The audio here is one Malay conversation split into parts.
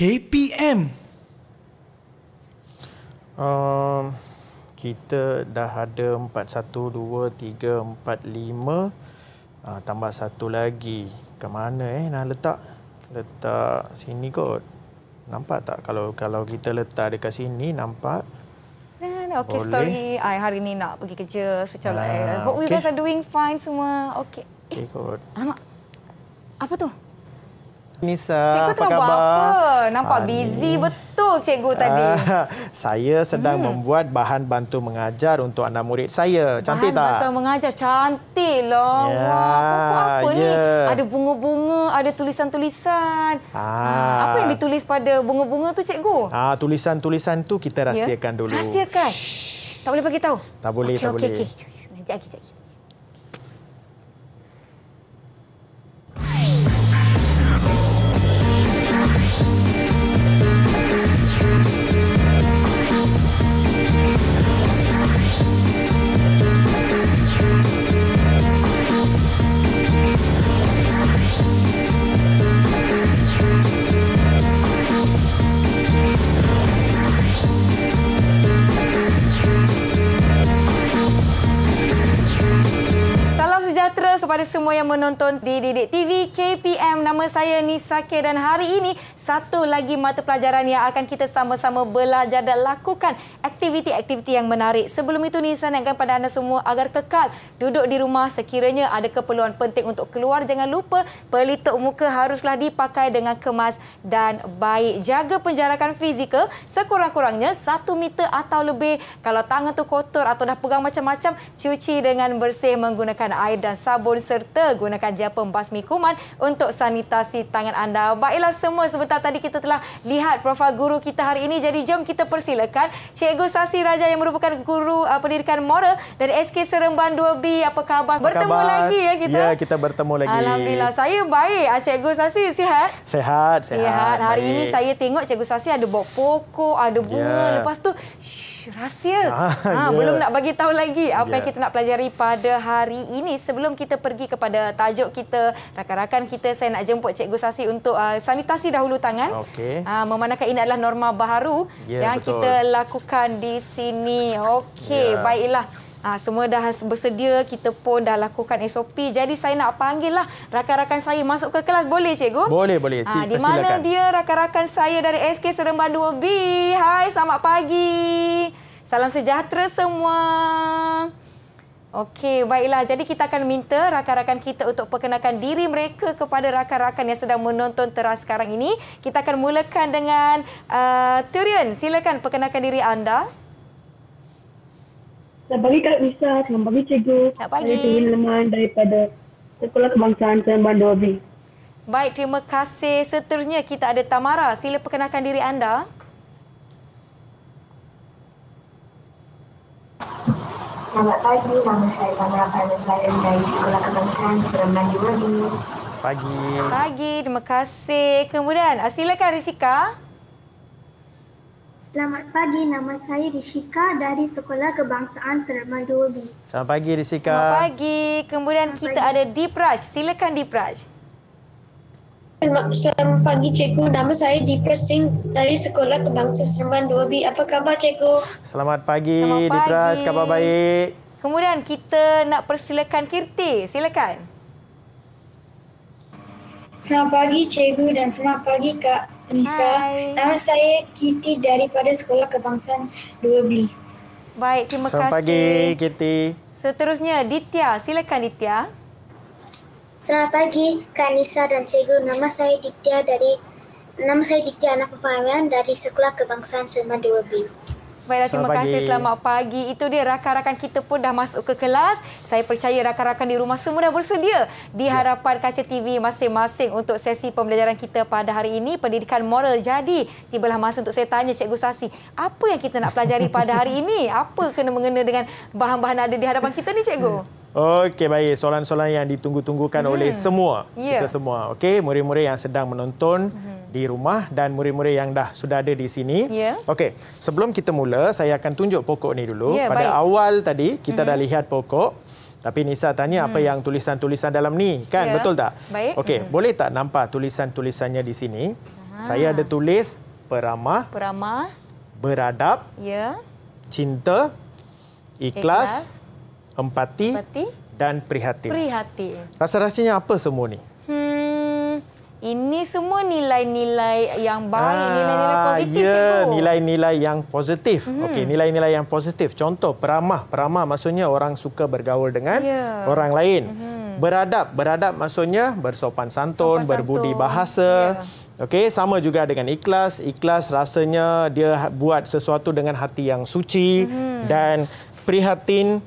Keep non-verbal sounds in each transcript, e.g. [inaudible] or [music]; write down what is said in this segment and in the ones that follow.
KPM? Um, kita dah ada 412345 ah uh, tambah satu lagi. Ke mana eh nak letak? Letak sini kot. Nampak tak kalau kalau kita letak dekat sini nampak? Eh, okay, Boleh. story. I hari ni nak pergi kerja. So, macam uh, ah, like, eh, hope okay. you guys are doing fine semua. Okay. okay, eh, kot. Alamak. Apa tu? Nisa, cikgu apa khabar? Cikgu tengah buat apa? Nampak ha, busy betul cikgu tadi. Uh, [laughs] saya sedang hmm. membuat bahan bantu mengajar untuk anak murid saya. Cantik bahan tak? Bahan bantu mengajar, cantik lah. Yeah. Wah, apa-apa yeah. ni? Ya. Ada bunga-bunga, ada tulisan-tulisan. Ah, ah. Apa yang ditulis pada bunga-bunga tu cikgu? Ah, Tulisan-tulisan tu kita ya. rahsiakan yeah. dulu. Rahsiakan? Shhh. Tak boleh bagi tahu. Tak boleh, okay, tak okay, boleh. Okey, okey, okey. lagi, sekejap kepada semua yang menonton di Didik TV KPM. Nama saya Nisa Nisake dan hari ini satu lagi mata pelajaran yang akan kita sama-sama belajar dan lakukan aktiviti-aktiviti yang menarik. Sebelum itu Nisa saya nakkan pada anda semua agar kekal duduk di rumah sekiranya ada keperluan penting untuk keluar jangan lupa pelitup muka haruslah dipakai dengan kemas dan baik. Jaga penjarakan fizikal sekurang-kurangnya satu meter atau lebih. Kalau tangan tu kotor atau dah pegang macam-macam cuci dengan bersih menggunakan air dan sabun serta gunakan gel pembasmi kuman untuk sanitasi tangan anda. Baiklah semua sebentar tadi kita telah lihat profil guru kita hari ini. Jadi jom kita persilakan Cikgu Sasi Raja yang merupakan guru uh, pendidikan moral dari SK Seremban 2B. Apa khabar? Apa khabar? Bertemu lagi ya kita. Ya, kita bertemu lagi. Alhamdulillah. Saya baik. Ah, Cikgu Sasi sihat? Sehat, sehat. Sihat. Hari baik. ini saya tengok Cikgu Sasi ada bawa pokok, ada bunga. Ya. Lepas tu, Ish, rahsia. Ah, ha, yeah. Ya. Belum nak bagi tahu lagi apa yeah. yang ya. kita nak pelajari pada hari ini. Sebelum kita pergi kepada tajuk kita, rakan-rakan kita, saya nak jemput Cikgu Sasi untuk uh, sanitasi dahulu tangan. Okay. Uh, ah, memandangkan ini adalah norma baharu yeah, yang betul. kita lakukan di sini. Okey, yeah. baiklah. Ha, semua dah bersedia, kita pun dah lakukan SOP. Jadi saya nak panggil lah rakan-rakan saya masuk ke kelas. Boleh, Cikgu? Boleh, boleh. Ha, di mana silakan. dia rakan-rakan saya dari SK Seremban 2B? Hai, selamat pagi. Salam sejahtera semua. Okey, baiklah. Jadi kita akan minta rakan-rakan kita untuk perkenalkan diri mereka kepada rakan-rakan yang sedang menonton teras sekarang ini. Kita akan mulakan dengan uh, Turian. Silakan perkenalkan diri anda saya pagi kat Ustaz, saya pagi cikgu. Selamat pagi. Saya daripada Sekolah Kebangsaan Tuan Bandar Baik, terima kasih. Seterusnya kita ada Tamara. Sila perkenalkan diri anda. Selamat pagi. Nama saya Tamara Pandang dari Sekolah Kebangsaan Tuan Bandar Pagi. Pagi. Terima kasih. Kemudian, silakan Rizika. Rizika. Selamat pagi, nama saya Rishika dari Sekolah Kebangsaan Seremadobi. Selamat pagi, Rishika. Selamat pagi. Kemudian Selamat kita pagi. ada Deep Raj. Silakan Deep Raj. Selamat, pagi, Cikgu. Nama saya Deep Raj Singh dari Sekolah Kebangsaan Seremadobi. Apa khabar, Cikgu? Selamat pagi, pagi. Deep Raj. Khabar baik. Kemudian kita nak persilakan Kirti. Silakan. Selamat pagi, Cikgu dan selamat pagi, Kak Nisa. Nama saya Kitty daripada Sekolah Kebangsaan 2B. Baik, terima kasih. Selamat pagi, Kitty. Seterusnya, Ditya. Silakan, Ditya. Selamat pagi, Kak Nisa dan Cikgu. Nama saya Ditya dari... Nama saya Ditya Anak Pemahaman dari Sekolah Kebangsaan Selma 2B. Baiklah, terima pagi. kasih. Selamat pagi. Itu dia rakan-rakan kita pun dah masuk ke kelas. Saya percaya rakan-rakan di rumah semua dah bersedia di hadapan ya. kaca TV masing-masing untuk sesi pembelajaran kita pada hari ini, pendidikan moral. Jadi, tibalah masa untuk saya tanya Cikgu Sasi, apa yang kita nak pelajari pada hari ini? Apa kena mengena dengan bahan-bahan ada di hadapan kita ni, Cikgu? Okey, baik. Soalan-soalan yang ditunggu-tunggukan hmm. oleh semua. Yeah. Kita semua. Okey, murid-murid yang sedang menonton, hmm di rumah dan murid-murid yang dah sudah ada di sini. Yeah. Okey, sebelum kita mula, saya akan tunjuk pokok ni dulu. Yeah, Pada baik. awal tadi kita mm -hmm. dah mhm. lihat pokok. Tapi Nisa tanya hmm. apa mhm. yang tulisan-tulisan dalam ni, kan? Yeah. Betul tak? Baik. Okey, hmm. boleh tak nampak tulisan-tulisannya di sini? Aha. Saya ada tulis peramah, peramah, beradab, yeah. cinta, ikhlas, ikhlas. empati, empati dan prihatin. Prihatin. Rasa-rasanya apa semua ni? Ini semua nilai-nilai yang baik, ah, nilai-nilai positif. Ya, nilai-nilai yang positif. Hmm. Okey, nilai-nilai yang positif. Contoh, peramah. Peramah maksudnya orang suka bergaul dengan yeah. orang lain. Hmm. Beradab. Beradab maksudnya bersopan santun, santun. berbudi bahasa. Yeah. Okey, sama juga dengan ikhlas. Ikhlas rasanya dia buat sesuatu dengan hati yang suci hmm. dan prihatin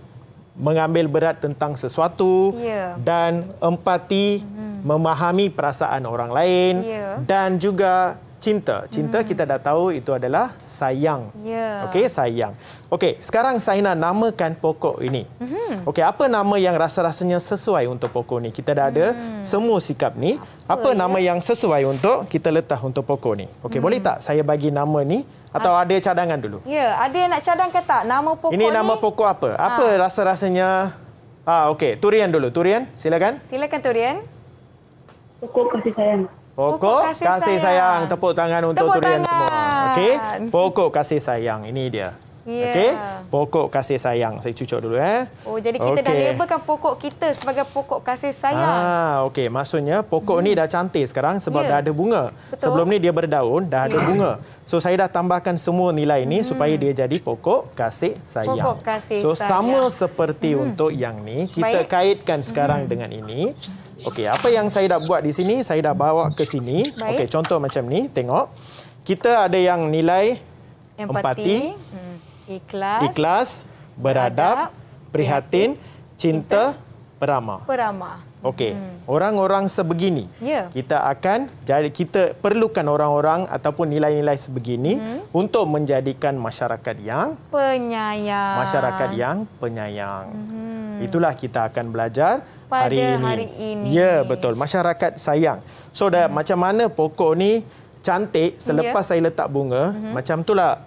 mengambil berat tentang sesuatu yeah. dan empati hmm memahami perasaan orang lain yeah. dan juga cinta. Cinta hmm. kita dah tahu itu adalah sayang. Yeah. Okey, sayang. Okey, sekarang saya nak namakan pokok ini. Mm-hmm. Okey, apa nama yang rasa-rasanya sesuai untuk pokok ni? Kita dah ada mm. semua sikap ni. Apa, apa ya? nama ya? yang sesuai untuk kita letak untuk pokok ni? Okey, mm. boleh hmm. tak saya bagi nama ni atau ha. ada cadangan dulu? Ya, yeah, ada yang nak cadangkan tak nama pokok ini? Ini nama pokok apa? Apa ha. rasa-rasanya? Ah, okey, Turian dulu. Turian, silakan. Silakan Turian. Pokok kasih sayang. Pokok, kasih, kasih sayang. sayang. Tepuk tangan untuk Tepuk durian tangan. semua. Okey. Pokok kasih sayang. Ini dia. Yeah. Okey. Pokok kasih sayang. Saya cucuk dulu eh. Oh, jadi kita okay. dah labelkan pokok kita sebagai pokok kasih sayang. Ah, okey. Maksudnya pokok hmm. ni dah cantik sekarang sebab yeah. dah ada bunga. Betul. Sebelum ni dia berdaun, dah ada ya. bunga. So saya dah tambahkan semua nilai ini hmm. supaya dia jadi pokok kasih sayang. Pokok kasih so, sayang. So sama seperti hmm. untuk yang ni, kita Baik. kaitkan sekarang hmm. dengan ini. Okey, apa yang saya dah buat di sini, saya dah bawa ke sini. Okey, contoh macam ni, tengok. Kita ada yang nilai empati, empati hmm, ikhlas, ikhlas, beradab, beradab prihatin, cinta, cinta peramah. Peramah. Okey, hmm. orang-orang sebegini. Yeah. Kita akan jadi kita perlukan orang-orang ataupun nilai-nilai sebegini hmm. untuk menjadikan masyarakat yang penyayang. Masyarakat yang penyayang. Hmm. Itulah kita akan belajar Pada hari ini. Pada hari ya, betul. Masyarakat sayang. So dah hmm. macam mana pokok ni cantik selepas yeah. saya letak bunga? Hmm. Macam itulah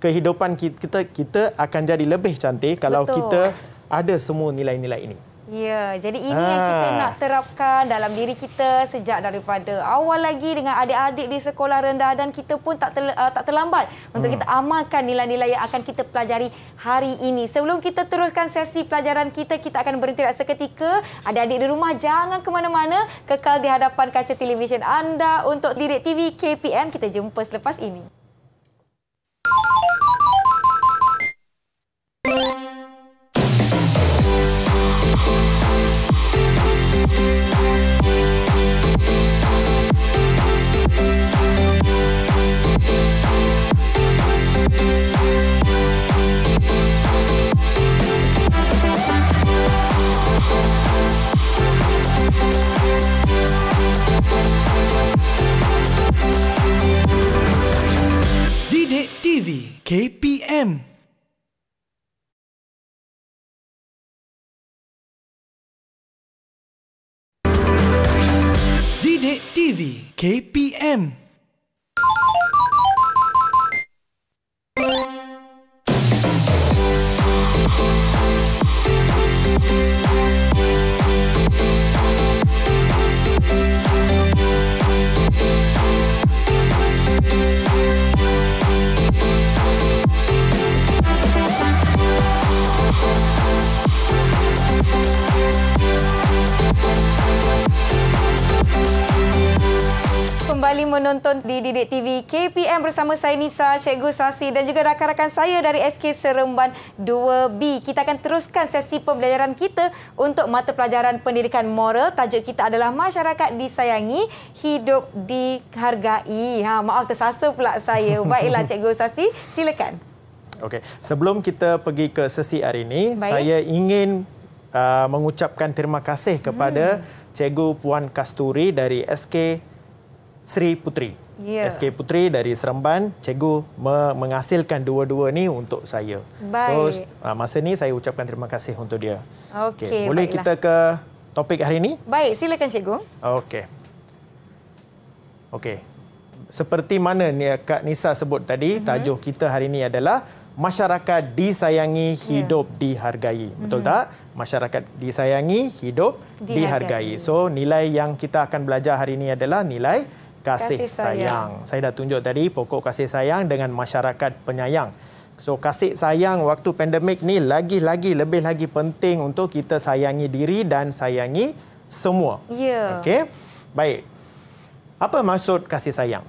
kehidupan kita kita akan jadi lebih cantik kalau betul. kita ada semua nilai-nilai ini. Ya, jadi ini ha. yang kita ah. nak terapkan dalam diri kita sejak daripada awal lagi dengan adik-adik di sekolah rendah dan kita pun tak terl ah, tak terlambat untuk hmm. kita amalkan nilai-nilai yang akan kita pelajari hari ini. Sebelum kita teruskan sesi pelajaran kita, kita akan berhenti seketika. Adik-adik di rumah jangan ke mana-mana, kekal di hadapan kaca televisyen anda untuk Direk TV KPM. Kita jumpa selepas ini. Di Didik TV KPM bersama saya Nisa, Cikgu Sasi dan juga rakan-rakan saya dari SK Seremban 2B. Kita akan teruskan sesi pembelajaran kita untuk mata pelajaran pendidikan moral. Tajuk kita adalah Masyarakat Disayangi, Hidup Dihargai. Ha, maaf tersasa pula saya. [laughs] Baiklah Cikgu Sasi, silakan. Okay sebelum kita pergi ke sesi hari ini, Baik. saya ingin uh, mengucapkan terima kasih kepada hmm. Cikgu Puan Kasturi dari SK Sri Putri. Yeah. SK Putri dari Seremban, cikgu me menghasilkan dua-dua ni untuk saya. Baik. So, uh, ah, masa ni saya ucapkan terima kasih untuk dia. Okey, okay, boleh kita ke topik hari ini? Baik, silakan cikgu. Okey. Okey. Seperti mana Kak Nisa sebut tadi, mm -hmm. tajuk kita hari ini adalah Masyarakat Disayangi ya. Hidup yeah. Dihargai. Mm -hmm. Betul tak? Masyarakat Disayangi Hidup Dihargai. dihargai. So, nilai yang kita akan belajar hari ini adalah nilai kasih, sayang. sayang. Saya dah tunjuk tadi pokok kasih sayang dengan masyarakat penyayang. So kasih sayang waktu pandemik ni lagi-lagi lebih lagi penting untuk kita sayangi diri dan sayangi semua. Ya. Okey. Baik. Apa maksud kasih sayang?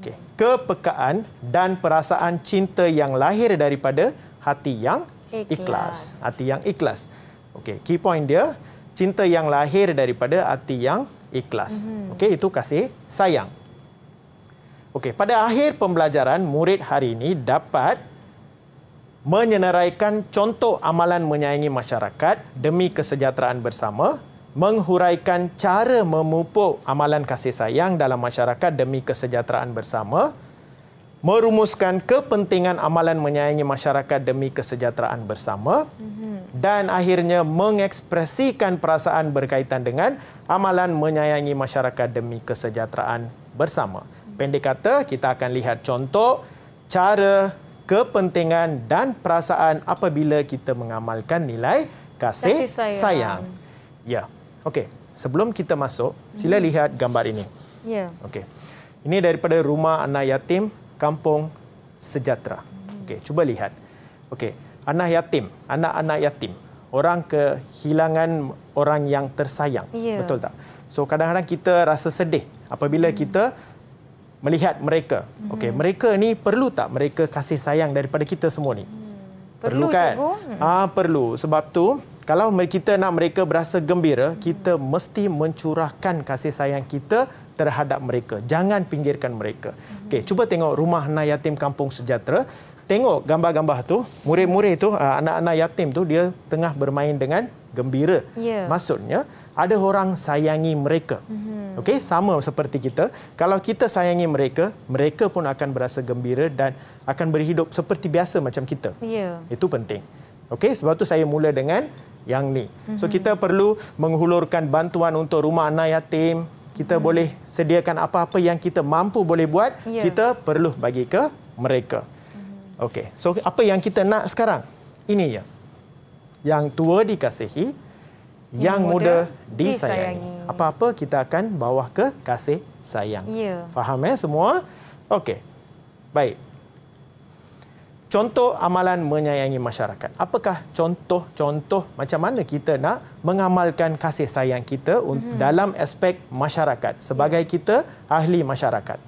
Okey. Kepekaan dan perasaan cinta yang lahir daripada hati yang ikhlas. ikhlas. Hati yang ikhlas. Okey, key point dia cinta yang lahir daripada hati yang ikhlas. Mm -hmm. Okey, itu kasih sayang. Okey, pada akhir pembelajaran, murid hari ini dapat menyenaraikan contoh amalan menyayangi masyarakat demi kesejahteraan bersama, menghuraikan cara memupuk amalan kasih sayang dalam masyarakat demi kesejahteraan bersama, merumuskan kepentingan amalan menyayangi masyarakat demi kesejahteraan bersama dan akhirnya mengekspresikan perasaan berkaitan dengan amalan menyayangi masyarakat demi kesejahteraan bersama. Pendek kata, kita akan lihat contoh cara kepentingan dan perasaan apabila kita mengamalkan nilai kasih, kasih sayang. sayang. Ya. Okey, sebelum kita masuk, sila hmm. lihat gambar ini. Ya. Okey. Ini daripada rumah anak yatim kampung sejahtera. Okey, cuba lihat. Okey, anak yatim, anak-anak yatim, orang kehilangan orang yang tersayang. Yeah. Betul tak? So kadang-kadang kita rasa sedih apabila mm. kita melihat mereka. Mm. Okey, mereka ni perlu tak mereka kasih sayang daripada kita semua ni? Mm. Perlu, perlu kan? Hmm. Ah, perlu. Sebab tu kalau kita nak mereka berasa gembira, kita mesti mencurahkan kasih sayang kita terhadap mereka. Jangan pinggirkan mereka. Okey, cuba tengok rumah anak yatim Kampung Sejahtera. Tengok gambar-gambar tu, murid-murid tu, ah, anak-anak yatim tu dia tengah bermain dengan gembira. Yeah. Maksudnya ada orang sayangi mereka. Mhm. Okey, sama seperti kita. Kalau kita sayangi mereka, mereka pun akan berasa gembira dan akan berhidup seperti biasa macam kita. Yeah. Itu penting. Okey, sebab tu saya mula dengan yang ni. Mm-hmm. So mhm. kita perlu menghulurkan bantuan untuk rumah anak yatim. Kita mm. boleh sediakan apa-apa yang kita mampu boleh buat, yeah. kita perlu bagi ke mereka. Mm-hmm. Okey. So apa yang kita nak sekarang? Ini ya. Yang tua dikasihi, yang, yang muda, muda disayangi. disayangi. Apa-apa kita akan bawa ke kasih sayang. Yeah. Faham ya semua? Okey. Baik. Contoh amalan menyayangi masyarakat. Apakah contoh-contoh macam mana kita nak mengamalkan kasih sayang kita hmm. dalam aspek masyarakat sebagai kita ahli masyarakat?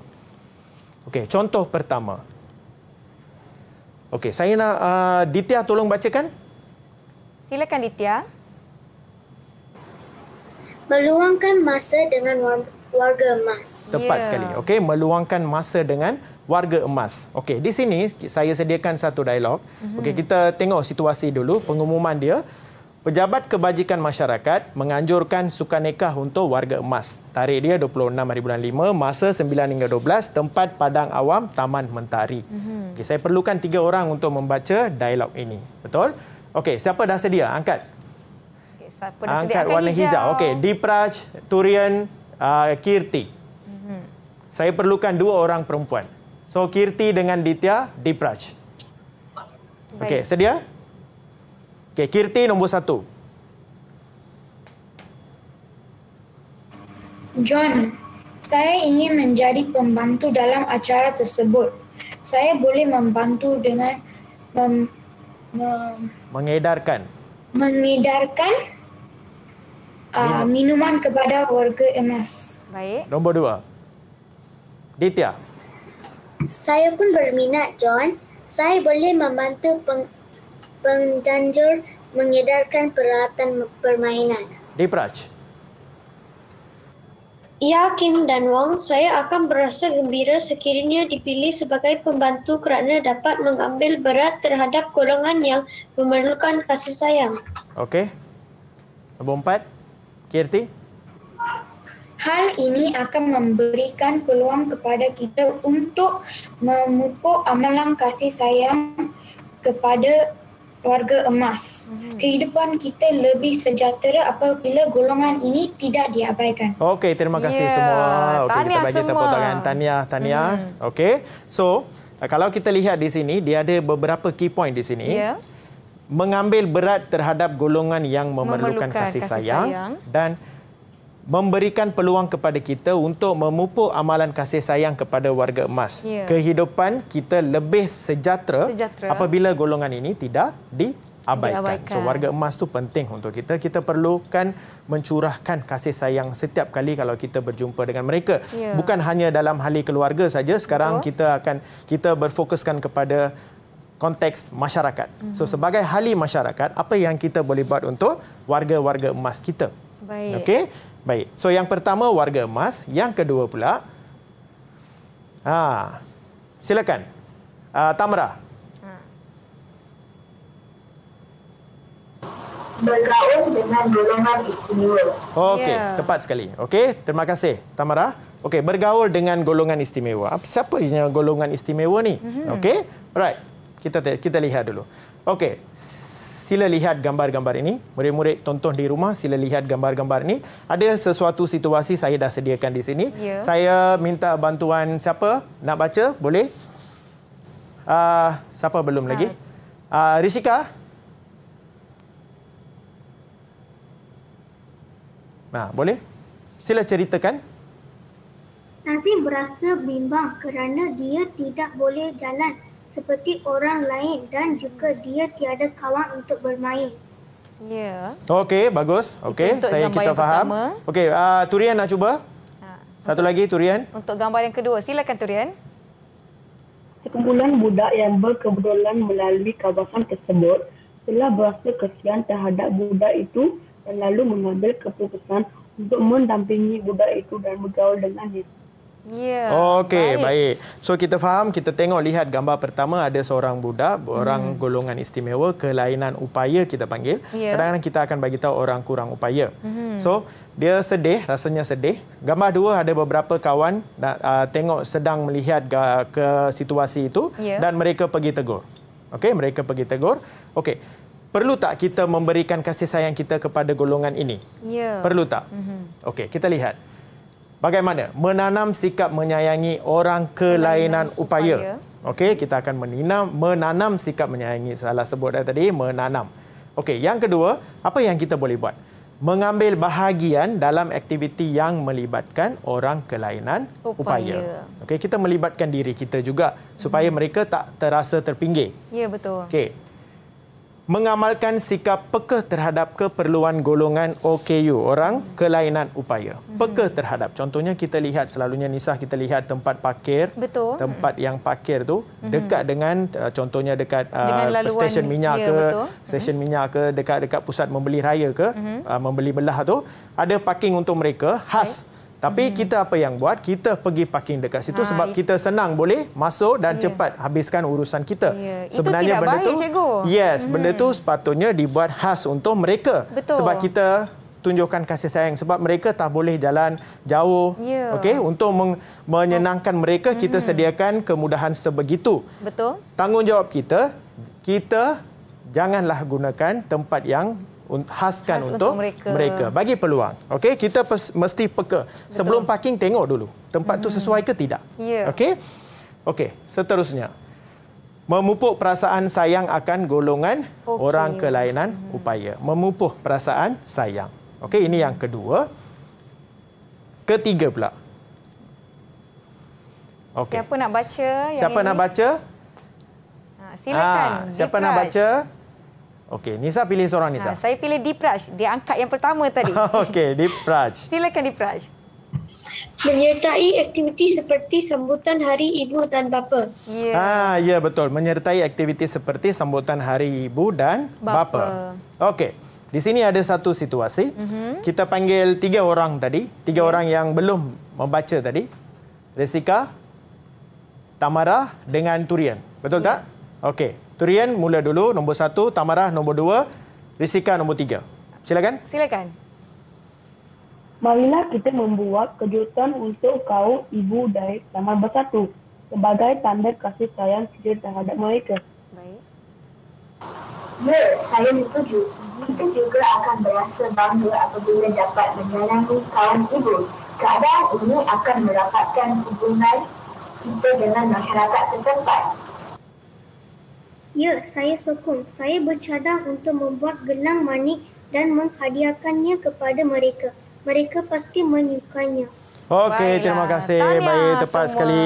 Okey, contoh pertama. Okey, saya nak uh, Ditya tolong bacakan. Silakan Ditya. Meluangkan masa dengan warga emas. Tepat yeah. sekali. Okey, meluangkan masa dengan warga emas. Okey, di sini saya sediakan satu dialog. Mm-hmm. Okey, kita tengok situasi dulu pengumuman dia. Pejabat Kebajikan Masyarakat menganjurkan sukan nikah untuk warga emas. Tarikh dia 26/5, masa 9 hingga 12, tempat Padang Awam, Taman Mentari. Mm-hmm. Okey, saya perlukan tiga orang untuk membaca dialog ini. Betul? Okey, siapa dah sedia? Angkat. Okey, siapa dah Angkat sedia? Angkat warna hijau. hijau. Okey, Dipraj Turian uh, Kirti. Mm-hmm. Saya perlukan dua orang perempuan. So Kirti dengan Ditya di Praj. Okey, sedia? Okey, Kirti nombor satu. John, saya ingin menjadi pembantu dalam acara tersebut. Saya boleh membantu dengan mem, mem, mengedarkan mengedarkan minuman. Uh, minuman kepada warga emas. Baik. Nombor dua. Ditya. Saya pun berminat, John. Saya boleh membantu peng, pengganjur mengedarkan peralatan permainan. Dipraj. Ya, Kim dan Wong, saya akan berasa gembira sekiranya dipilih sebagai pembantu kerana dapat mengambil berat terhadap golongan yang memerlukan kasih sayang. Okey. Nombor empat, Kirti. Kirti hal ini akan memberikan peluang kepada kita untuk memupuk amalan kasih sayang kepada warga emas. Hmm. Kehidupan kita lebih sejahtera apabila golongan ini tidak diabaikan. Okey, terima kasih yeah. semua. Okey, kita semua. tepuk tangan. Tahniah, tahniah. Hmm. Okey. So, kalau kita lihat di sini, dia ada beberapa key point di sini. Yeah. Mengambil berat terhadap golongan yang memerlukan, memerlukan kasih, kasih sayang, sayang. dan memberikan peluang kepada kita untuk memupuk amalan kasih sayang kepada warga emas. Yeah. Kehidupan kita lebih sejahtera, sejahtera apabila golongan ini tidak diabaikan. diabaikan. So warga emas tu penting untuk kita. Kita perlukan mencurahkan kasih sayang setiap kali kalau kita berjumpa dengan mereka. Yeah. Bukan hanya dalam hal keluarga saja. Sekarang Betul. kita akan kita berfokuskan kepada konteks masyarakat. Mm-hmm. So mhm. sebagai hal masyarakat, apa yang kita boleh buat untuk warga-warga emas kita? Baik. Okey. Baik. So yang pertama warga emas, yang kedua pula Ha. Silakan. Uh, ah, Tamara. Bergaul dengan golongan istimewa. Okey, yeah. tepat sekali. Okey, terima kasih Tamara. Okey, bergaul dengan golongan istimewa. Apa Siapa ini golongan istimewa ni? Mm -hmm. Okey. Alright. Kita kita lihat dulu. Okey sila lihat gambar-gambar ini. Murid-murid tonton di rumah, sila lihat gambar-gambar ini. Ada sesuatu situasi saya dah sediakan di sini. Ya. Saya minta bantuan siapa nak baca? Boleh? Uh, siapa belum lagi? Uh, Rishika? Nah, boleh? Sila ceritakan. Nasi berasa bimbang kerana dia tidak boleh jalan seperti orang lain dan juga dia tiada kawan untuk bermain. Ya. Yeah. Okey, bagus. Okey, saya kita faham. Okey, uh, Turian nak cuba. Ha, Satu untuk, lagi Turian. Untuk gambar yang kedua, silakan Turian. Sekumpulan budak yang berkebetulan melalui kawasan tersebut telah berasa kesian terhadap budak itu dan lalu mengambil keputusan untuk mendampingi budak itu dan bergaul dengan dia. Yeah, Okey, baik. baik. So kita faham, kita tengok lihat gambar pertama ada seorang budak, hmm. orang golongan istimewa, kelainan upaya kita panggil. Ya. Kadang-kadang yeah. kita akan bagi tahu orang kurang upaya. Hmm. So dia sedih, rasanya sedih. Gambar dua ada beberapa kawan nak uh, tengok sedang melihat uh, ke situasi itu yeah. dan mereka pergi tegur. Okey, mereka pergi tegur. Okey. Perlu tak kita memberikan kasih sayang kita kepada golongan ini? Ya. Yeah. Perlu tak? Mm Okey, kita lihat. Bagaimana menanam sikap menyayangi orang kelainan upaya? Okey, kita akan meninam, menanam sikap menyayangi salah sebut dah tadi, menanam. Okey, yang kedua, apa yang kita boleh buat? Mengambil bahagian dalam aktiviti yang melibatkan orang kelainan upaya. upaya. Okey, kita melibatkan diri kita juga supaya hmm. mereka tak terasa terpinggir. Ya, betul. Okey, mengamalkan sikap pekeh terhadap keperluan golongan OKU, orang kelainan upaya. Hmm. Pekeh terhadap. Contohnya kita lihat selalunya Nisah kita lihat tempat parkir. Betul. Tempat yang parkir tu dekat dengan contohnya dekat dengan uh, uh stesen minyak ya, ke, ya, stesen hmm. minyak ke, dekat-dekat pusat membeli raya ke, hmm. uh, membeli belah tu ada parking untuk mereka khas okay. Tapi -hmm. kita apa yang buat? Kita pergi parking dekat situ ha, sebab kita senang boleh masuk dan yeah. cepat habiskan urusan kita. Yeah. Sebenarnya Itu tidak benda baik, tu, cikgu. Yes, -hmm. benda tu hmm. sepatutnya dibuat khas untuk mereka. Betul. Sebab kita tunjukkan kasih sayang sebab mereka tak boleh jalan jauh. Yeah. Okey, untuk menyenangkan mereka mm -hmm. kita sediakan kemudahan sebegitu. Betul. Tanggungjawab kita, kita janganlah gunakan tempat yang khaskan Khas untuk, untuk mereka. mereka. Bagi peluang. Okey, kita pers- mesti peka. Betul. Sebelum parking tengok dulu tempat hmm. tu sesuai ke tidak. Yeah. Okey. Okey, seterusnya. Memupuk perasaan sayang akan golongan okay. orang kelainan hmm. upaya. Memupuk perasaan sayang. Okey, ini yang kedua. Ketiga pula. Okay. Siapa nak baca Siapa nak baca? Ha, silakan. Ha, siapa nak baca? Okey, Nisa pilih seorang Nisa. Ha, saya pilih Dipraj. Dia angkat yang pertama tadi. [laughs] Okey, Dipraj. Silakan Dipraj. Menyertai aktiviti seperti sambutan hari ibu dan bapa. Ya. Yeah. Ha, ah, ya betul. Menyertai aktiviti seperti sambutan hari ibu dan bapa. bapa. Okey. Di sini ada satu situasi. Mm -hmm. Kita panggil tiga orang tadi. Tiga yeah. orang yang belum membaca tadi. Resika, Tamara dengan Turian. Betul yeah. tak? Okey. Turian mula dulu nombor satu, Tamarah nombor dua, Risika nombor tiga. Silakan. Silakan. Marilah kita membuat kejutan untuk kau ibu dari Taman Bersatu sebagai tanda kasih sayang kita terhadap mereka. Baik. Ya, saya setuju. Kita juga akan berasa bangga apabila dapat menyayangi kawan ibu. Keadaan ini akan merapatkan hubungan kita dengan masyarakat setempat. Ya, saya sokong. Saya bercadang untuk membuat gelang manik dan menghadiahkannya kepada mereka. Mereka pasti menyukainya. Okey, terima kasih. Baik, tepat semua. sekali.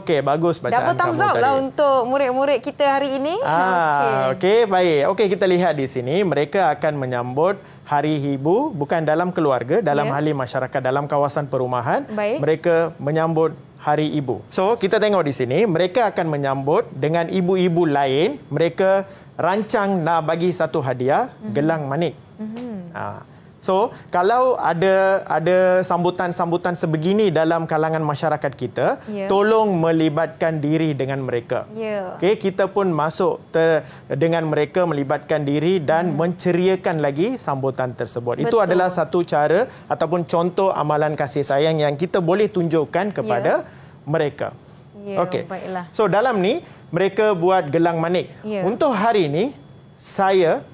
Okey, bagus bacaan kamu lah tadi. Dapat thumbs untuk murid-murid kita hari ini. Ah, Okey, okay, baik. Okey, kita lihat di sini. Mereka akan menyambut Hari Ibu bukan dalam keluarga, dalam ya. ahli masyarakat, dalam kawasan perumahan. Baik. Mereka menyambut Hari Ibu. So, kita tengok di sini, mereka akan menyambut dengan ibu-ibu lain. Mereka rancang nak bagi satu hadiah, mm -hmm. gelang manik. Mm -hmm. ha. So, kalau ada ada sambutan-sambutan sebegini dalam kalangan masyarakat kita, yeah. tolong melibatkan diri dengan mereka. Yeah. Okay, kita pun masuk ter, dengan mereka melibatkan diri dan hmm. menceriakan lagi sambutan tersebut. Betul. Itu adalah satu cara ataupun contoh amalan kasih sayang yang kita boleh tunjukkan kepada yeah. mereka. Yeah, okay. baiklah. So, dalam ni mereka buat gelang manik. Yeah. Untuk hari ini, saya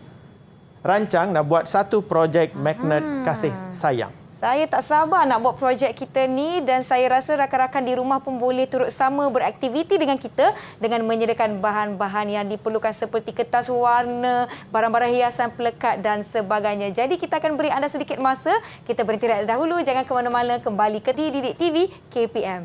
rancang nak buat satu projek magnet hmm. kasih sayang. Saya tak sabar nak buat projek kita ni dan saya rasa rakan-rakan di rumah pun boleh turut sama beraktiviti dengan kita dengan menyediakan bahan-bahan yang diperlukan seperti kertas warna, barang-barang hiasan pelekat dan sebagainya. Jadi kita akan beri anda sedikit masa. Kita berhenti dahulu. Jangan ke mana-mana. Kembali ke Didik TV KPM.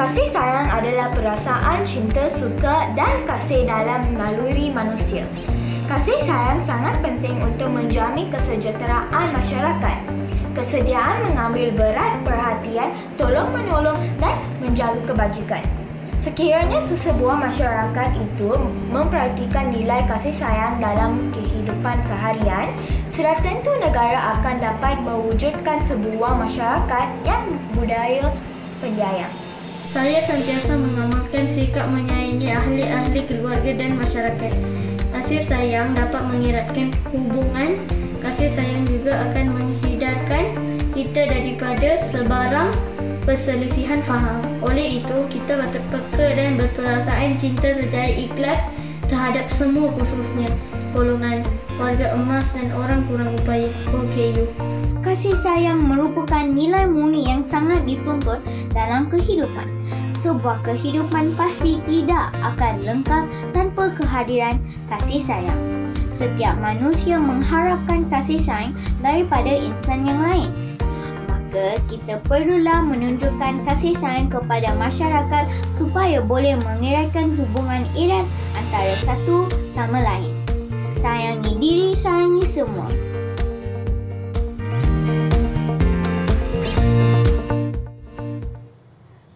kasih sayang adalah perasaan cinta, suka dan kasih dalam naluri manusia. Kasih sayang sangat penting untuk menjamin kesejahteraan masyarakat. Kesediaan mengambil berat perhatian, tolong menolong dan menjaga kebajikan. Sekiranya sesebuah masyarakat itu memperhatikan nilai kasih sayang dalam kehidupan seharian, sudah tentu negara akan dapat mewujudkan sebuah masyarakat yang budaya penyayang saya sentiasa mengamalkan sikap menyayangi ahli-ahli keluarga dan masyarakat. Kasih sayang dapat mengeratkan hubungan, kasih sayang juga akan menghidarkan kita daripada sebarang perselisihan faham. Oleh itu, kita berterpeka dan berperasaan cinta secara ikhlas terhadap semua khususnya golongan warga emas dan orang kurang upaya KKU. Kasih sayang merupakan nilai murni yang sangat dituntut dalam kehidupan. Sebuah kehidupan pasti tidak akan lengkap tanpa kehadiran kasih sayang. Setiap manusia mengharapkan kasih sayang daripada insan yang lain. Maka kita perlulah menunjukkan kasih sayang kepada masyarakat supaya boleh mengeratkan hubungan erat antara satu sama lain. Sayangi diri, sayangi semua.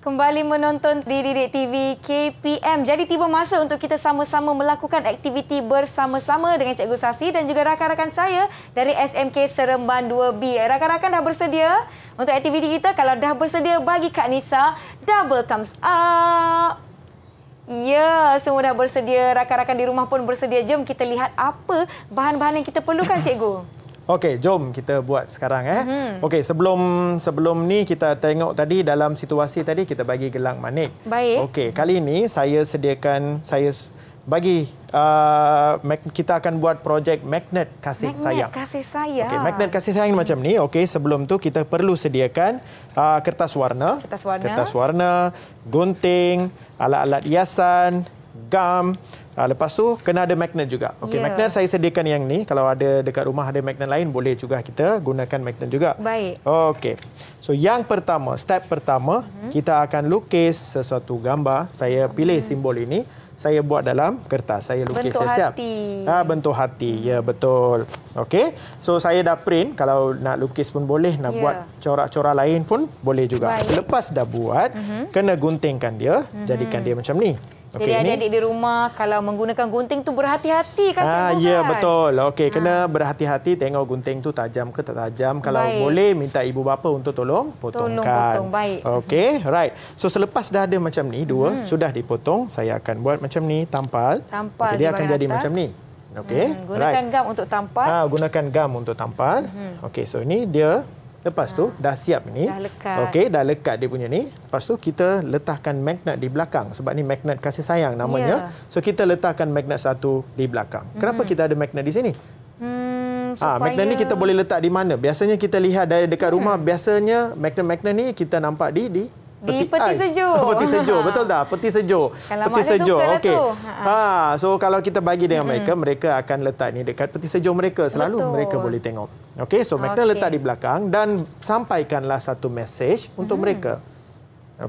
Kembali menonton di Diri TV KPM. Jadi tiba masa untuk kita sama-sama melakukan aktiviti bersama-sama dengan Cikgu Sasi dan juga rakan-rakan saya dari SMK Seremban 2B. Rakan-rakan dah bersedia untuk aktiviti kita? Kalau dah bersedia, bagi Kak Nisa double thumbs up. Ya, semua dah bersedia. Rakan-rakan di rumah pun bersedia. Jom kita lihat apa bahan-bahan yang kita perlukan, [coughs] cikgu. Okey, jom kita buat sekarang eh. Hmm. Okey, sebelum sebelum ni kita tengok tadi dalam situasi tadi kita bagi gelang manik. Baik. Okey, kali ini saya sediakan saya bagi uh, kita akan buat projek magnet kasih magnet sayang. Magnet kasih sayang. Okay, magnet kasih sayang hmm. macam ni. Okey, sebelum tu kita perlu sediakan uh, kertas warna. Kertas warna. Kertas warna, gunting, alat-alat hiasan, gam. Uh, lepas tu kena ada magnet juga. Okey, yeah. magnet saya sediakan yang ni. Kalau ada dekat rumah ada magnet lain boleh juga kita gunakan magnet juga. Baik. Okey. So yang pertama, step pertama, hmm. kita akan lukis sesuatu gambar. Saya mhm. pilih hmm. simbol ini saya buat dalam kertas. Saya lukis bentuk siap-siap. Bentuk hati. Ha, bentuk hati. Ya, betul. Okey. So, saya dah print. Kalau nak lukis pun boleh. Nak ya. buat corak-corak lain pun boleh juga. Baik. Selepas dah buat, uh mhm. -huh. kena guntingkan dia. Uh mhm. -huh. Jadikan dia macam ni. Jadi okay, adik-adik di rumah kalau menggunakan gunting tu berhati-hati kan cikgu. Ah ya yeah, betul. Okey kena ah. berhati-hati tengok gunting tu tajam ke tak tajam. Kalau boleh minta ibu bapa untuk tolong potongkan. Tolong potong Okey, right. So selepas dah ada macam ni dua hmm. sudah dipotong, saya akan buat macam ni tampal. Tampal okay, dia akan jadi atas. macam ni. Okey. Hmm. Gunakan right. gam untuk tampal. Ah gunakan gam untuk tampal. Hmm. Okey, so ini dia Lepas ha. tu dah siap ni. Dah lekat. Okey, dah lekat dia punya ni. Lepas tu kita letakkan magnet di belakang sebab ni magnet kasih sayang namanya. Yeah. So kita letakkan magnet satu di belakang. Hmm. Kenapa kita ada magnet di sini? Hmm, ha, magnet ni kita boleh letak di mana? Biasanya kita lihat dari dekat rumah, hmm. biasanya magnet-magnet ni kita nampak di di peti, di peti ais. sejuk. [laughs] peti sejuk, [laughs] betul tak? Peti sejuk. Kalau peti sejuk. Suka okay. lah ha, ha, so kalau kita bagi dengan mereka, mm. mereka akan letak ni dekat peti sejuk mereka. Selalu betul. mereka boleh tengok. Okay, so mereka okay. letak di belakang dan sampaikanlah satu mesej untuk mm-hmm. mereka.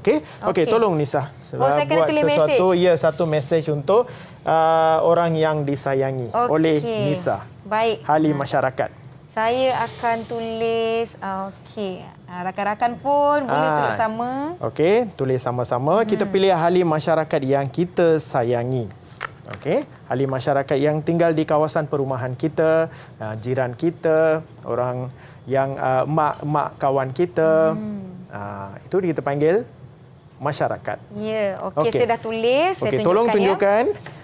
Okey. Okey, okay. tolong Nisa. Oh, saya buat kena sesuatu. Message. Ya, satu mesej untuk uh, orang yang disayangi okay. oleh Nisa. Baik. Hali masyarakat. Saya akan tulis uh, okey. Ah, rakan-rakan pun ha. boleh ah, tulis sama. Okey, tulis sama-sama. Hmm. Kita pilih ahli masyarakat yang kita sayangi. Okey, ahli masyarakat yang tinggal di kawasan perumahan kita, ah, jiran kita, orang yang uh, mak mak kawan kita. Hmm. Uh, itu kita panggil masyarakat. Ya, okey okay. saya dah tulis, okay. saya tunjukkan. Okey, tolong ya. tunjukkan. Ya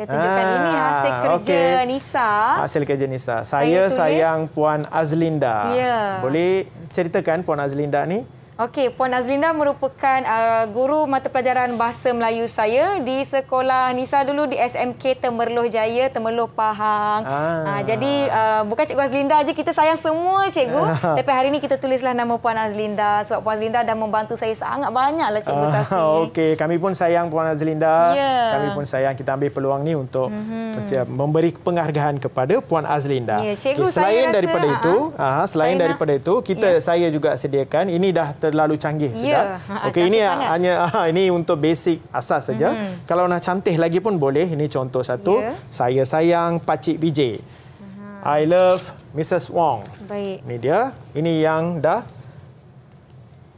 kita tunjukkan ah, ini hasil kerja okay. Nisa. Hasil kerja Nisa. Saya, saya sayang Puan Azlinda. Yeah. Boleh ceritakan Puan Azlinda ni? Okey, Puan Azlinda merupakan uh, guru mata pelajaran Bahasa Melayu saya di Sekolah Nisa dulu di SMK Temerloh Jaya, Temerloh Pahang. Ah. Uh, jadi uh, bukan Cikgu Azlinda aja kita sayang semua cikgu. Ah. [laughs] Tapi hari ini kita tulislah nama Puan Azlinda sebab Puan Azlinda dah membantu saya sangat banyaklah cikgu ah, Sasi. [laughs] Okey, kami pun sayang Puan Azlinda. Yeah. Kami pun sayang kita ambil peluang ni untuk mm-hmm. memberi penghargaan kepada Puan Azlinda. Yeah, okay, selain saya daripada rasa, ah, itu, uh-huh. selain daripada nak... itu, kita yeah. saya juga sediakan ini dah ter- terlalu canggih yeah. sedap. Ha, Okey ini ya, sangat. hanya [laughs] ha, ini untuk basic asas saja. Mm -hmm. Kalau nak cantik lagi pun boleh. Ini contoh satu. Yeah. Saya sayang Pakcik BJ. Uh -huh. I love Mrs Wong. Baik. Ini dia. Ini yang dah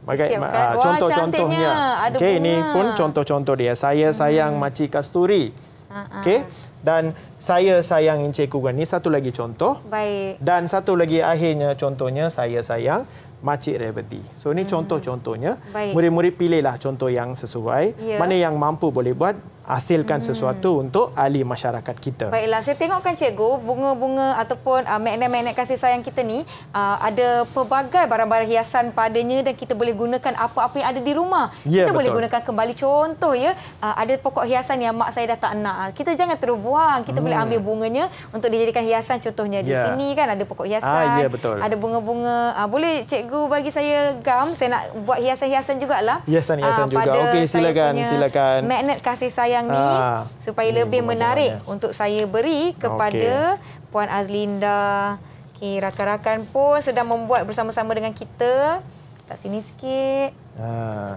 bagai ah, contoh-contohnya. Okey ini pun contoh-contoh dia. Saya hmm. sayang mm -hmm. Makcik Kasturi. Uh ah, -huh. Ah. Okey. Dan saya sayang Encik Kugan. Ini satu lagi contoh. Baik. Dan satu lagi akhirnya contohnya saya sayang makcik Reverdy. So ini hmm. contoh-contohnya. Murid-murid pilihlah contoh yang sesuai. Yeah. Mana yang mampu boleh buat, hasilkan hmm. sesuatu untuk ahli masyarakat kita. Baiklah, saya tengokkan cikgu bunga-bunga ataupun uh, magnet-magnet kasih sayang kita ni uh, ada pelbagai barang-barang hiasan padanya dan kita boleh gunakan apa-apa yang ada di rumah. Ya, kita betul. boleh gunakan kembali contoh ya, uh, ada pokok hiasan yang mak saya dah tak nak. Kita jangan terus buang. Kita hmm. boleh ambil bunganya untuk dijadikan hiasan contohnya di ya. sini kan ada pokok hiasan. Ah, ya, betul. Ada bunga-bunga. Uh, boleh cikgu bagi saya gam, saya nak buat hiasan-hiasan jugalah. Hiasan-hiasan uh, juga. Okey, silakan, silakan. Magnet kasih sayang yang ni ha. supaya ini hmm, lebih menarik ya. untuk saya beri kepada okay. Puan Azlinda. Okey, rakan-rakan pun sedang membuat bersama-sama dengan kita. tak sini sikit. Ha.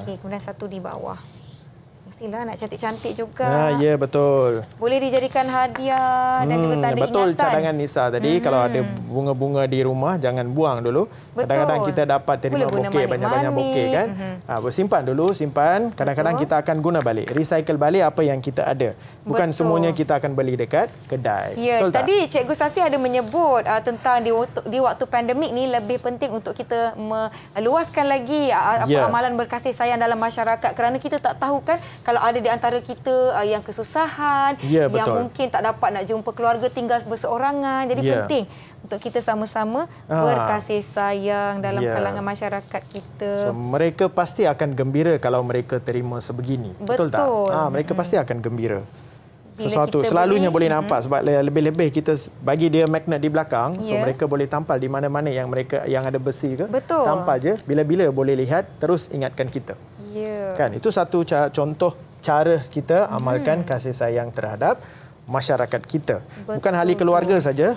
Okey, kemudian satu di bawah. Mestilah nak cantik-cantik juga. Ha, ya, betul. Boleh dijadikan hadiah hmm, dan juga tanda ingatan. Betul cadangan Nisa tadi. Hmm. Kalau ada bunga-bunga di rumah, jangan buang dulu. Kadang-kadang kita dapat terima bokeh, banyak-banyak bokeh kan. Hmm. Ha, simpan dulu, simpan. Kadang-kadang kita akan guna balik. Recycle balik apa yang kita ada. Bukan betul. semuanya kita akan beli dekat kedai. Ya, betul tadi tak? Cikgu Sasi ada menyebut uh, tentang di waktu, di waktu pandemik ni lebih penting untuk kita meluaskan lagi uh, uh ya. amalan berkasih sayang dalam masyarakat. Kerana kita tak tahu kan kalau ada di antara kita uh, yang kesusahan, ya, yang mungkin tak dapat nak jumpa keluarga, tinggal berseorangan. Jadi ya. penting untuk kita sama-sama ha. berkasih sayang dalam ya. kalangan masyarakat kita. So, mereka pasti akan gembira kalau mereka terima sebegini. Betul, Betul tak? Ah, ha, mereka hmm. pasti akan gembira. Sesuatu selalunya boleh, boleh nampak sebab lebih-lebih kita bagi dia magnet di belakang yeah. so ya. mereka boleh tampal di mana-mana yang mereka yang ada besi ke Betul. tampal je bila-bila boleh lihat terus ingatkan kita Yeah. Kan itu satu contoh cara kita amalkan hmm. kasih sayang terhadap masyarakat kita. Betul. Bukan ahli keluarga saja,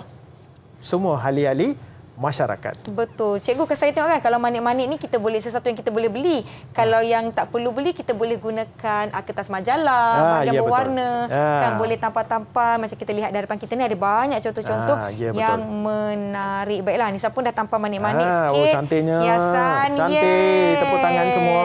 semua ahli-ahli masyarakat. Betul. Cikgu kan saya tengok kan kalau manik-manik ni kita boleh sesuatu yang kita boleh beli. Ha. Kalau yang tak perlu beli kita boleh gunakan ah, kertas majalah, ha, bahagian ya, berwarna, ha. kan boleh tampal-tampal macam kita lihat di depan kita ni ada banyak contoh-contoh ha, ya, yang menarik. Baiklah ni siapa pun dah tampal manik-manik ha, sikit. Oh cantiknya. Hiasan. Cantik. Yeah. Tepuk tangan semua.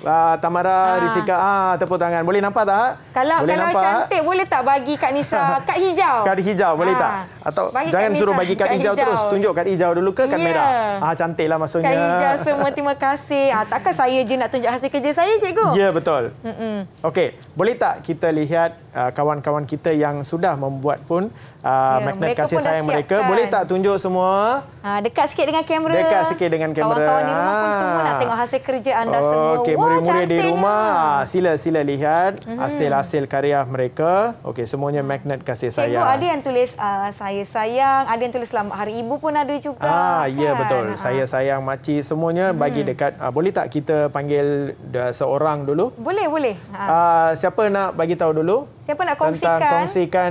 Uh, Tamara, ha. Rizika, ah, tepuk tangan. Boleh nampak tak? Kalau boleh kalau nampak? cantik, boleh tak bagi Kak Nisa? [laughs] Kad hijau. Kad hijau, boleh ha. tak? Atau bagi jangan suruh bagi kad hijau, hijau terus. Tunjuk kad hijau dulu ke kad yeah. merah? Ya. Ah, cantiklah maksudnya. Kad hijau semua, terima kasih. Ah, takkan saya je nak tunjuk hasil kerja saya, cikgu? Ya, yeah, betul. Mm -mm. Okey, boleh tak kita lihat ah, kawan-kawan uh, kita yang sudah membuat pun uh, ah, yeah, magnet kasih pun sayang mereka. Boleh tak tunjuk semua? Ah, dekat sikit dengan kamera. Dekat sikit dengan kamera. Kawan-kawan di rumah pun semua nak ah. tengok hasil kerja anda oh, semua. Okey, murid-murid di rumah, sila-sila lihat hasil-hasil mm -hmm. karya mereka. Okey, semuanya magnet kasih sayang. Cikgu, ada yang tulis uh, saya Okey, sayang. Ada yang tulis selamat hari ibu pun ada juga. Ah, ya, kan? ya betul. Ha. Saya sayang Maci semuanya hmm. bagi dekat uh, boleh tak kita panggil seorang dulu? Boleh, boleh. Ha. Uh, siapa nak bagi tahu dulu? Siapa nak kongsikan? Tentang kongsikan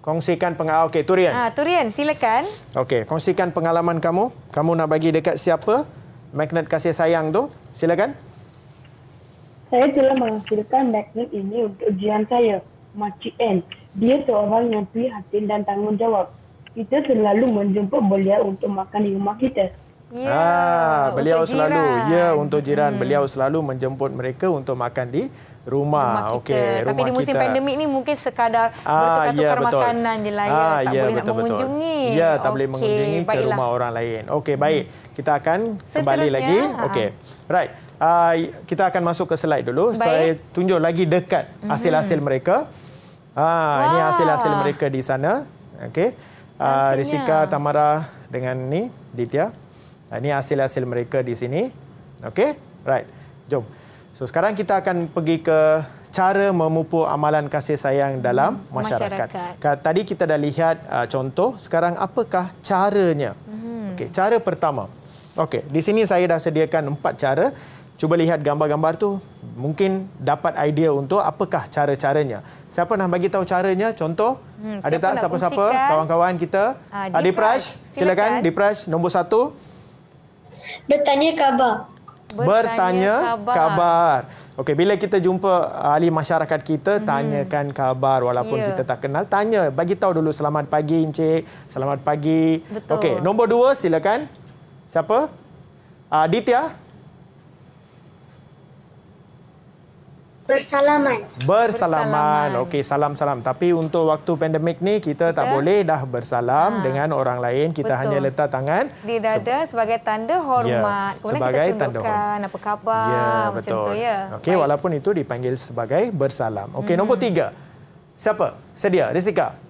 kongsikan pengalaman. Okey, Turian. Ah, ha, Turian, silakan. Okey, kongsikan pengalaman kamu. Kamu nak bagi dekat siapa? Magnet kasih sayang tu. Silakan. Saya telah menghasilkan magnet ini untuk ujian saya, Makcik N dia seorang yang prihatin dan tanggungjawab. Kita selalu menjemput beliau untuk makan di rumah kita. Ya, ah, beliau selalu ya untuk jiran hmm. beliau selalu menjemput mereka untuk makan di rumah. rumah Okey, rumah Tapi di musim pandemik ni mungkin sekadar ah, ya, bertukar-tukar ya, makanan je lah ya, ah, tak ya, boleh betul, nak mengunjungi. Ya, tak okay, boleh mengunjungi baiklah. ke rumah orang lain. Okey, baik. Hmm. Kita akan Seterusnya, kembali lagi. Ah. Okey. Right. Uh, kita akan masuk ke slide dulu. Baik. Saya tunjuk lagi dekat hmm. hasil-hasil mereka. Ah, wow. ini hasil-hasil mereka di sana. okay. Ah, Rishika Tamara dengan ni Ditya. Ah, ini hasil-hasil mereka di sini. okay, Right. Jom. So sekarang kita akan pergi ke cara memupuk amalan kasih sayang dalam hmm, masyarakat. masyarakat. Tadi kita dah lihat uh, contoh, sekarang apakah caranya? Hmm. Okey, cara pertama. Okay, di sini saya dah sediakan empat cara. Cuba lihat gambar-gambar tu, mungkin dapat idea untuk apakah cara-caranya. Siapa nak bagi tahu caranya? Contoh, hmm, ada tak siapa-siapa kawan-kawan kita? Uh, ah, ah, Dipraj, silakan Adi Dipraj nombor satu. Bertanya kabar. Bertanya kabar. khabar. Okey, bila kita jumpa ahli masyarakat kita, hmm. tanyakan kabar. walaupun yeah. kita tak kenal. Tanya, bagi tahu dulu selamat pagi Encik, selamat pagi. Okey, nombor dua silakan. Siapa? Uh, Ditya. Bersalaman. Bersalaman. Okey, salam-salam. Tapi untuk waktu pandemik ni kita Betul. tak boleh dah bersalam ha. dengan orang lain. Kita Betul. hanya letak tangan di dada Se sebagai tanda ya, hormat. Yeah. Sebagai kita tunjukkan tanda apa khabar yeah, macam betul. tu ya. okay walaupun itu dipanggil sebagai bersalam. Okey hmm. nombor tiga. Siapa? Sedia, Risika.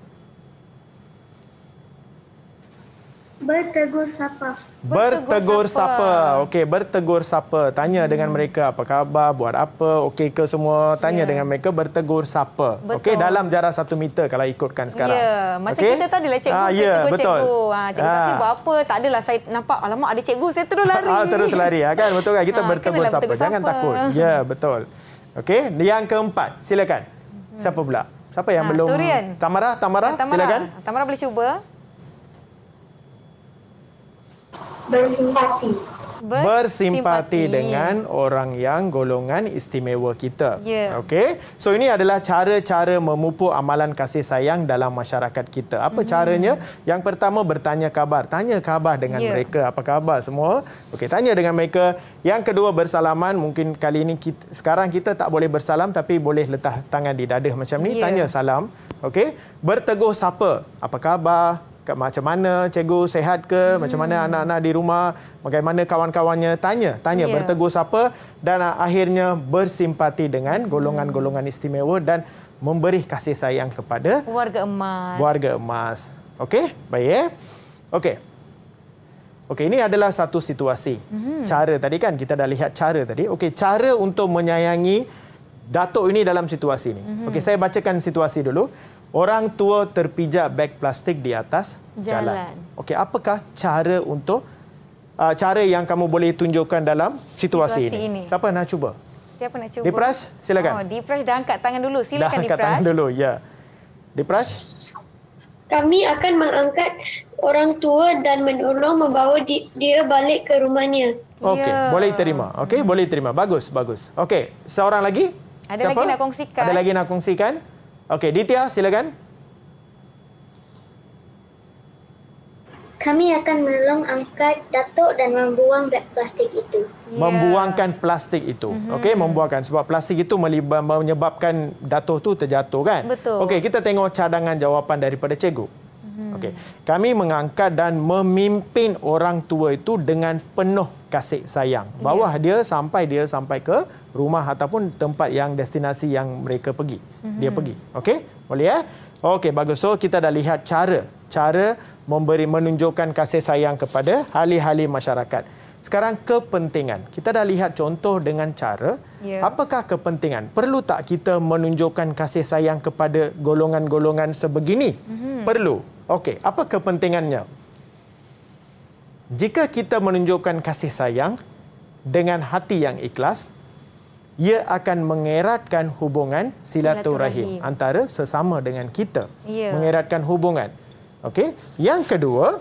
Bertegur sapa. Bertegur, bertegur sapa. sapa. Okey, bertegur sapa. Tanya hmm. dengan mereka apa khabar, buat apa, okey ke semua. Tanya yeah. dengan mereka, bertegur sapa. Okey, dalam jarak satu meter kalau ikutkan sekarang. Ya, yeah. macam okay? kita tadi lah cikgu, ah, saya yeah, tegur betul. cikgu. Ha, cikgu ah. saksi buat apa, tak adalah saya nampak, alamak ada cikgu, saya terus lari. ah, terus lari, ya, kan? Betul kan? Kita ha, bertegur, sapa. bertegur sapa. Jangan takut. Ya, yeah, betul. Okey, yang keempat, silakan. Siapa pula? Siapa yang ha, belum? Turian. Tamara, Tamara, Tamara. silakan. Tamara boleh cuba. bersimpati. Bersimpati, bersimpati dengan orang yang golongan istimewa kita. Yeah. Okey. So ini adalah cara-cara memupuk amalan kasih sayang dalam masyarakat kita. Apa mm -hmm. caranya? Yang pertama bertanya khabar. Tanya khabar dengan yeah. mereka. Apa khabar semua? Okey, tanya dengan mereka. Yang kedua bersalaman. Mungkin kali ini kita, sekarang kita tak boleh bersalam tapi boleh letak tangan di dadah macam ni yeah. tanya salam. Okey. Bertegur sapa? Apa khabar? macam mana cikgu sehat ke hmm. macam mana hmm. anak-anak di rumah bagaimana kawan-kawannya tanya tanya yeah. bertegur siapa dan akhirnya bersimpati dengan golongan-golongan hmm. istimewa dan memberi kasih sayang kepada warga emas warga emas okey baik eh? okey okey ini adalah satu situasi hmm. cara tadi kan kita dah lihat cara tadi okey cara untuk menyayangi datuk ini dalam situasi ini hmm. okey saya bacakan situasi dulu Orang tua terpijak beg plastik di atas jalan. jalan. Okey, apakah cara untuk uh, cara yang kamu boleh tunjukkan dalam situasi, situasi ini? ini? Siapa nak cuba? Siapa nak cuba? Dipras, silakan. Oh, Dipras dah angkat tangan dulu. Silakan dah angkat Dipras. tangan dulu, ya. Dipras? Kami akan mengangkat orang tua dan menolong membawa dia balik ke rumahnya. Okey, ya. boleh terima. Okey, boleh terima. Bagus, bagus. Okey, seorang lagi? Ada Siapa? lagi nak kongsikan? Ada lagi nak kongsikan? Okey, Ditya silakan. Kami akan menolong angkat datuk dan membuang plastik itu. Yeah. Membuangkan plastik itu. Mm-hmm. Okey, membuangkan sebab plastik itu menyebabkan datuk tu terjatuh kan? Betul. Okey, kita tengok cadangan jawapan daripada cikgu. Hmm. Okay, Kami mengangkat dan memimpin orang tua itu dengan penuh kasih sayang. Ya. Bawah yeah. dia sampai dia sampai ke rumah ataupun tempat yang destinasi yang mereka pergi. Mm-hmm. Dia hmm. pergi. Okey? Boleh ya? Eh? Okey, bagus. So kita dah lihat cara cara memberi menunjukkan kasih sayang kepada ahli-ahli masyarakat. Sekarang kepentingan. Kita dah lihat contoh dengan cara. Yeah. Apakah kepentingan? Perlu tak kita menunjukkan kasih sayang kepada golongan-golongan sebegini? Mm-hmm. Perlu. Okey, apa kepentingannya? Jika kita menunjukkan kasih sayang dengan hati yang ikhlas, ia akan mengeratkan hubungan silaturahim antara sesama dengan kita. Ya. Mengeratkan hubungan. Okey, yang kedua,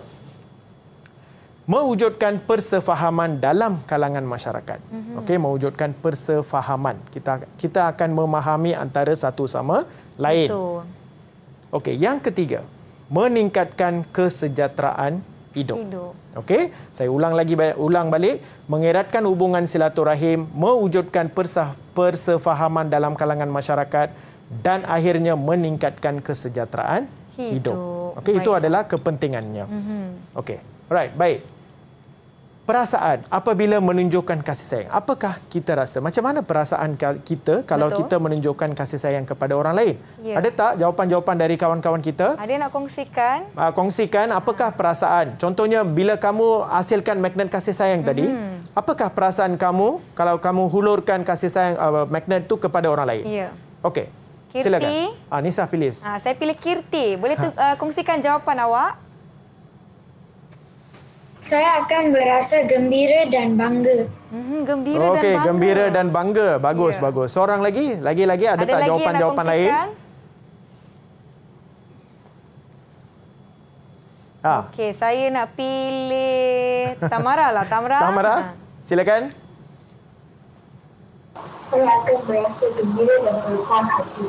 mewujudkan persefahaman dalam kalangan masyarakat. Mm -hmm. Okey, mewujudkan persefahaman. Kita kita akan memahami antara satu sama lain. Okey, yang ketiga, meningkatkan kesejahteraan hidup. hidup. Okey, saya ulang lagi ulang balik mengeratkan hubungan silaturahim, mewujudkan persefahaman dalam kalangan masyarakat dan akhirnya meningkatkan kesejahteraan hidup. hidup. Okey, itu adalah kepentingannya. Mm -hmm. Okey, right, baik perasaan apabila menunjukkan kasih sayang apakah kita rasa macam mana perasaan kita kalau Betul. kita menunjukkan kasih sayang kepada orang lain ya. ada tak jawapan-jawapan dari kawan-kawan kita ada nak kongsikan uh, kongsikan apakah perasaan contohnya bila kamu hasilkan magnet kasih sayang mm-hmm. tadi mhm. apakah perasaan kamu kalau kamu hulurkan kasih sayang uh, magnet itu kepada orang lain ya okey kirti silakan ah nisa pilih ah, uh, saya pilih kirti boleh tu, uh, kongsikan jawapan awak saya akan berasa gembira dan bangga. Hmm, gembira oh, okay. dan bangga. gembira dan bangga. Bagus, yeah. bagus. Seorang lagi, lagi-lagi ada, ada tak jawapan-jawapan jawapan lain? Ha. Okey, saya nak pilih Tamara lah, Tamara. Tamara, ha. silakan. Saya akan berasa gembira dan lepas hati.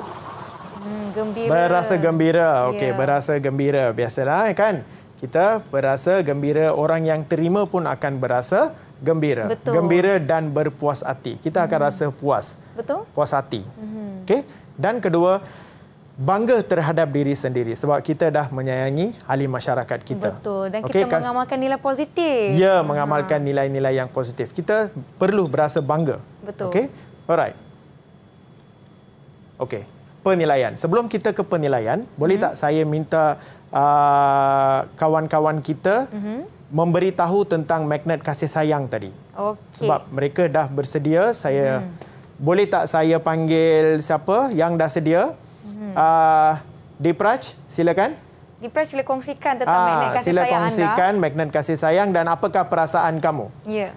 Hmm, gembira. Berasa gembira. Okey, yeah. berasa gembira. Biasalah kan? kita berasa gembira orang yang terima pun akan berasa gembira Betul. gembira dan berpuas hati kita akan hmm. rasa puas Betul. puas hati hmm. okey dan kedua bangga terhadap diri sendiri sebab kita dah menyayangi ahli masyarakat kita. Betul dan okay, kita mengamalkan nilai positif. Ya, hmm. mengamalkan nilai-nilai yang positif. Kita perlu berasa bangga. Betul. Okey. Alright. Okey penilaian. Sebelum kita ke penilaian, mm -hmm. boleh tak saya minta uh, kawan-kawan uh, kita mm -hmm. memberitahu tentang magnet kasih sayang tadi? Okay. Sebab mereka dah bersedia, saya mm. boleh tak saya panggil siapa yang dah sedia? Mm -hmm. uh, Dipraj, silakan. Dipraj, sila kongsikan tentang uh, magnet kasih sayang anda. Sila kongsikan magnet kasih sayang dan apakah perasaan kamu? Ya. Yeah.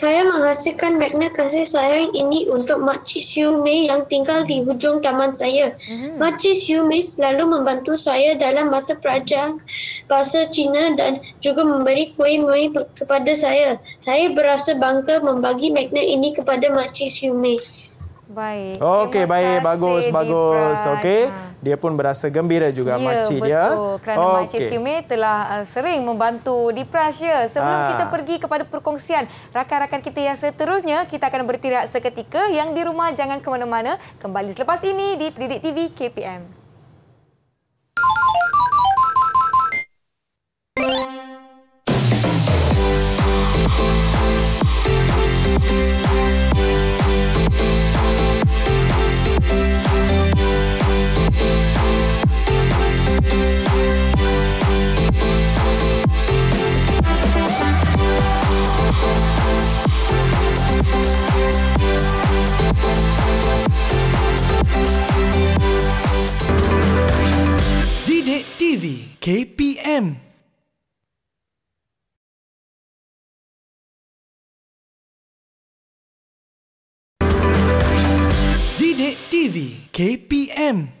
Saya menghasilkan makna kasih sayang ini untuk Makcik Siu Mei yang tinggal di hujung taman saya. Mm-hmm. Makcik Siu Mei selalu membantu saya dalam mata pelajaran bahasa Cina dan juga memberi kuih mui kepada saya. Saya berasa bangga membagi makna ini kepada Makcik Siu Mei. Baik. Okey, baik. Bagus, Debra. bagus. Okey. Ha. Dia pun berasa gembira juga ya, makcik betul. dia. betul Kerana okay. makcik Siume telah uh, sering membantu di Pras ya. Sebelum ha. kita pergi kepada perkongsian rakan-rakan kita yang seterusnya, kita akan bertirak seketika yang di rumah jangan ke mana-mana. Kembali selepas ini di Tridik TV KPM. Didik TV KPM Didik TV KPM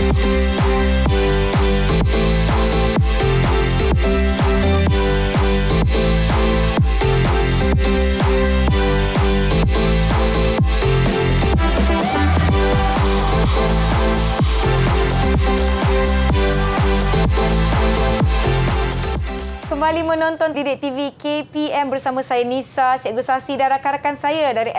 Thank you. kembali menonton Didik TV KPM bersama saya Nisa, Cikgu Sasi dan rakan-rakan saya dari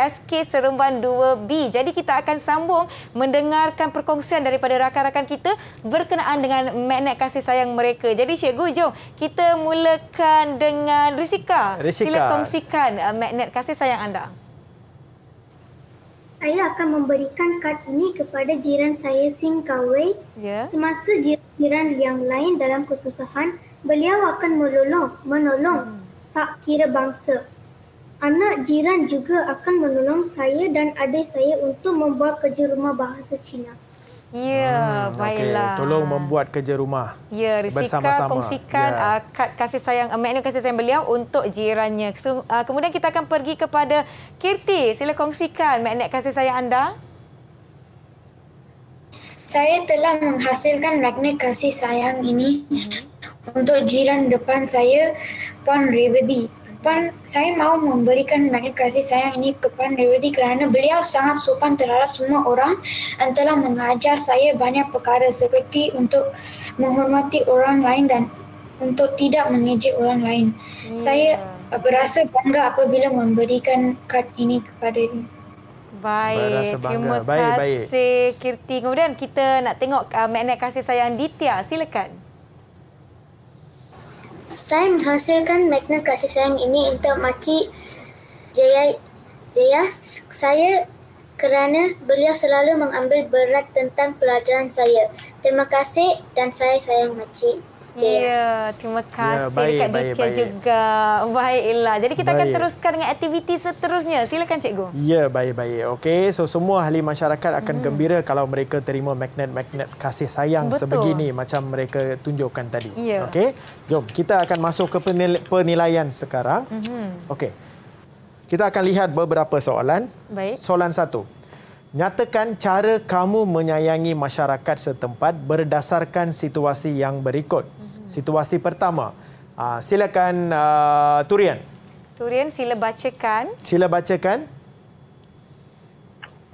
SK Seremban 2B. Jadi kita akan sambung mendengarkan perkongsian daripada rakan-rakan kita berkenaan dengan magnet kasih sayang mereka. Jadi Cikgu, jom kita mulakan dengan Rishika. Rishika. Sila kongsikan uh, magnet kasih sayang anda. Saya akan memberikan kad ini kepada jiran saya Singkawai. Yeah. Semasa jiran-jiran yang lain dalam kesusahan beliau akan menolong, menolong hmm. tak kira bangsa. Anak jiran juga akan menolong saya dan adik saya untuk membuat kerja rumah bahasa Cina. Ya, hmm, baiklah. Okay. Tolong membuat kerja rumah ya, bersama-sama. Ya, kongsikan uh, kasih sayang, uh, maknanya kasih sayang beliau untuk jirannya. So, uh, kemudian kita akan pergi kepada Kirti. Sila kongsikan maknanya kasih sayang anda. Saya telah menghasilkan magnet kasih sayang ini hmm untuk jiran depan saya Puan Revedi. Puan, saya mahu memberikan banyak kasih sayang ini ke Puan Revedi kerana beliau sangat sopan terhadap semua orang dan telah mengajar saya banyak perkara seperti untuk menghormati orang lain dan untuk tidak mengejek orang lain. Hmm. Saya berasa bangga apabila memberikan kad ini kepada dia. Baik, terima kasih Kirti. Kemudian kita nak tengok uh, magnet kasih sayang Ditya. Silakan saya menghasilkan makna kasih sayang ini untuk makcik Jaya, Jaya saya kerana beliau selalu mengambil berat tentang pelajaran saya. Terima kasih dan saya sayang makcik. Ya, yeah, terima ya, kasih yeah, baik, dekat DK juga. Baiklah. Jadi kita baik. akan teruskan dengan aktiviti seterusnya. Silakan cikgu. Ya, yeah, baik-baik. Okey, so semua ahli masyarakat akan hmm. gembira kalau mereka terima magnet-magnet kasih sayang Betul. sebegini macam mereka tunjukkan tadi. Yeah. Okey. Jom, kita akan masuk ke penil penilaian sekarang. Mm Okey. Kita akan lihat beberapa soalan. Baik. Soalan satu. Nyatakan cara kamu menyayangi masyarakat setempat berdasarkan situasi yang berikut. Hmm situasi pertama. Uh, silakan uh, Turian. Turian, sila bacakan. Sila bacakan.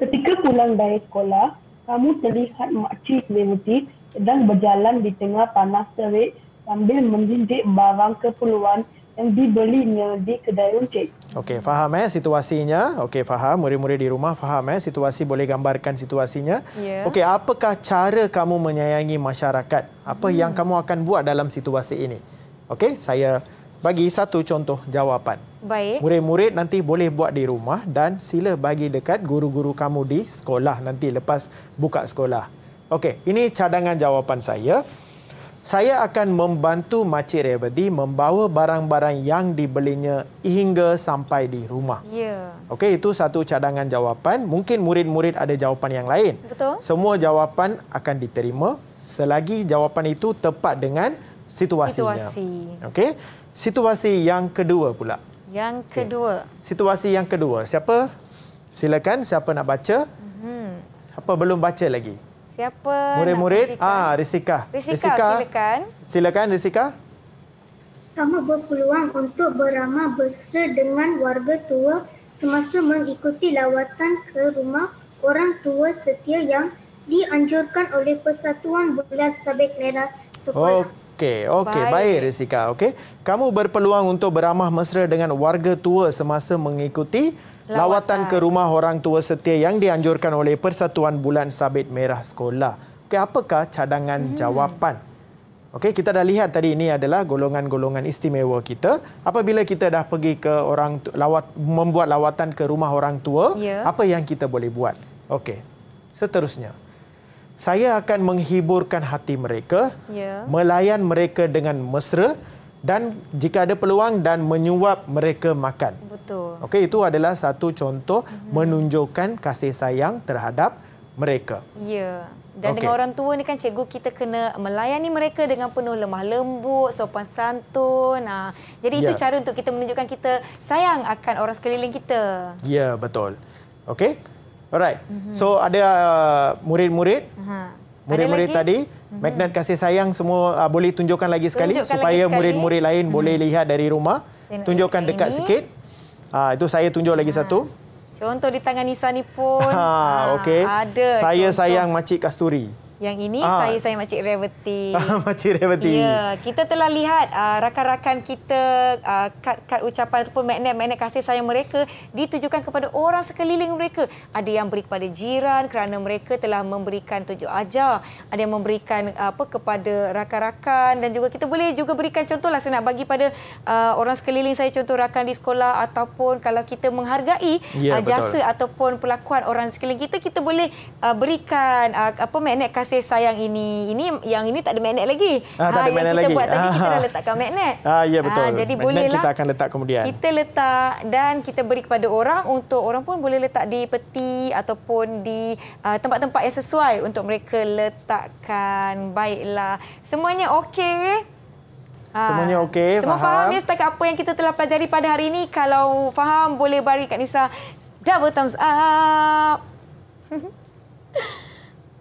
Ketika pulang dari sekolah, kamu terlihat makcik Clementi sedang berjalan di tengah panas terik sambil mendidik barang keperluan yang dibelinya di kedai runcit. Okey, faham eh situasinya. Okey, faham. Murid-murid di rumah faham eh situasi. Boleh gambarkan situasinya. Yeah. Okey, apakah cara kamu menyayangi masyarakat? Apa hmm. yang kamu akan buat dalam situasi ini? Okey, saya bagi satu contoh jawapan. Baik. Murid-murid nanti boleh buat di rumah dan sila bagi dekat guru-guru kamu di sekolah nanti lepas buka sekolah. Okey, ini cadangan jawapan saya saya akan membantu Makcik Reverdy membawa barang-barang yang dibelinya hingga sampai di rumah. Ya. Okey, itu satu cadangan jawapan. Mungkin murid-murid ada jawapan yang lain. Betul. Semua jawapan akan diterima selagi jawapan itu tepat dengan situasinya. Situasi. Okey. Situasi yang kedua pula. Yang kedua. Okay. Situasi yang kedua. Siapa? Silakan, siapa nak baca? Hmm. Apa belum baca lagi? siapa murid-murid ah risika risika, risika. silakan silakan risika kamu berpeluang untuk beramah bersera dengan warga tua semasa mengikuti lawatan ke rumah orang tua setia yang dianjurkan oleh Persatuan Bulan Sabit Merah Sekolah. Okey, okey, baik, baik Rizika. Okey, kamu berpeluang untuk beramah mesra dengan warga tua semasa mengikuti lawatan, lawatan ke rumah orang tua setia yang dianjurkan oleh Persatuan Bulan Sabit Merah Sekolah. Okey, apakah cadangan hmm. jawapan? Okay, kita dah lihat tadi ini adalah golongan-golongan istimewa kita. Apabila kita dah pergi ke orang tu, lawat membuat lawatan ke rumah orang tua, ya. apa yang kita boleh buat? Okay, Seterusnya. Saya akan menghiburkan hati mereka, ya. melayan mereka dengan mesra dan jika ada peluang dan menyuap mereka makan. Betul. Okey, itu adalah satu contoh mm -hmm. menunjukkan kasih sayang terhadap mereka. Ya. Yeah. Dan okay. dengan orang tua ni kan cikgu kita kena melayani mereka dengan penuh lemah lembut, sopan santun. Ah. Jadi yeah. itu ya. cara untuk kita menunjukkan kita sayang akan orang sekeliling kita. Ya, yeah, betul. Okey. Alright. Mm -hmm. So ada ah, murid-murid uh, mm -hmm murid-murid tadi hmm. magnet kasih sayang semua uh, boleh tunjukkan lagi sekali tunjukkan supaya murid-murid sekali. lain hmm. boleh lihat dari rumah Tengok tunjukkan dekat ini. sikit uh, itu saya tunjuk lagi ha. satu contoh di tangan Nisa ni pun ha, [laughs] okay. ada saya contoh. sayang makcik kasturi yang ini ah. saya saya Makcik Reverty. [laughs] Ah, Makcik Reverty. Ya, kita telah lihat uh, rakan-rakan kita uh, ah, kad-kad ucapan ataupun magnet-magnet kasih sayang mereka ditujukan kepada orang sekeliling mereka. Ada yang beri kepada jiran kerana mereka telah memberikan tujuh ajar. Ada yang memberikan uh, apa kepada rakan-rakan dan juga kita boleh juga berikan contohlah saya nak bagi pada uh, orang sekeliling saya contoh rakan di sekolah ataupun kalau kita menghargai ya, uh, jasa betul. ataupun pelakuan orang sekeliling kita kita boleh uh, berikan uh, apa magnet kasih kasih sayang ini. Ini yang ini tak ada magnet lagi. Ah, tak ada ha, magnet lagi. Kita buat tadi ah. kita dah ah. letakkan magnet. [laughs] Ah, ya ah, betul. Ah, jadi boleh Kita akan letak kemudian. Kita letak dan kita beri kepada orang untuk orang pun boleh letak di peti ataupun di tempat-tempat uh, yang sesuai untuk mereka letakkan. Baiklah. Semuanya okey. Semuanya okey, Semua faham ya setakat apa yang kita telah pelajari pada hari ini. Kalau faham, boleh bari Kak Nisa double thumbs up. [laughs]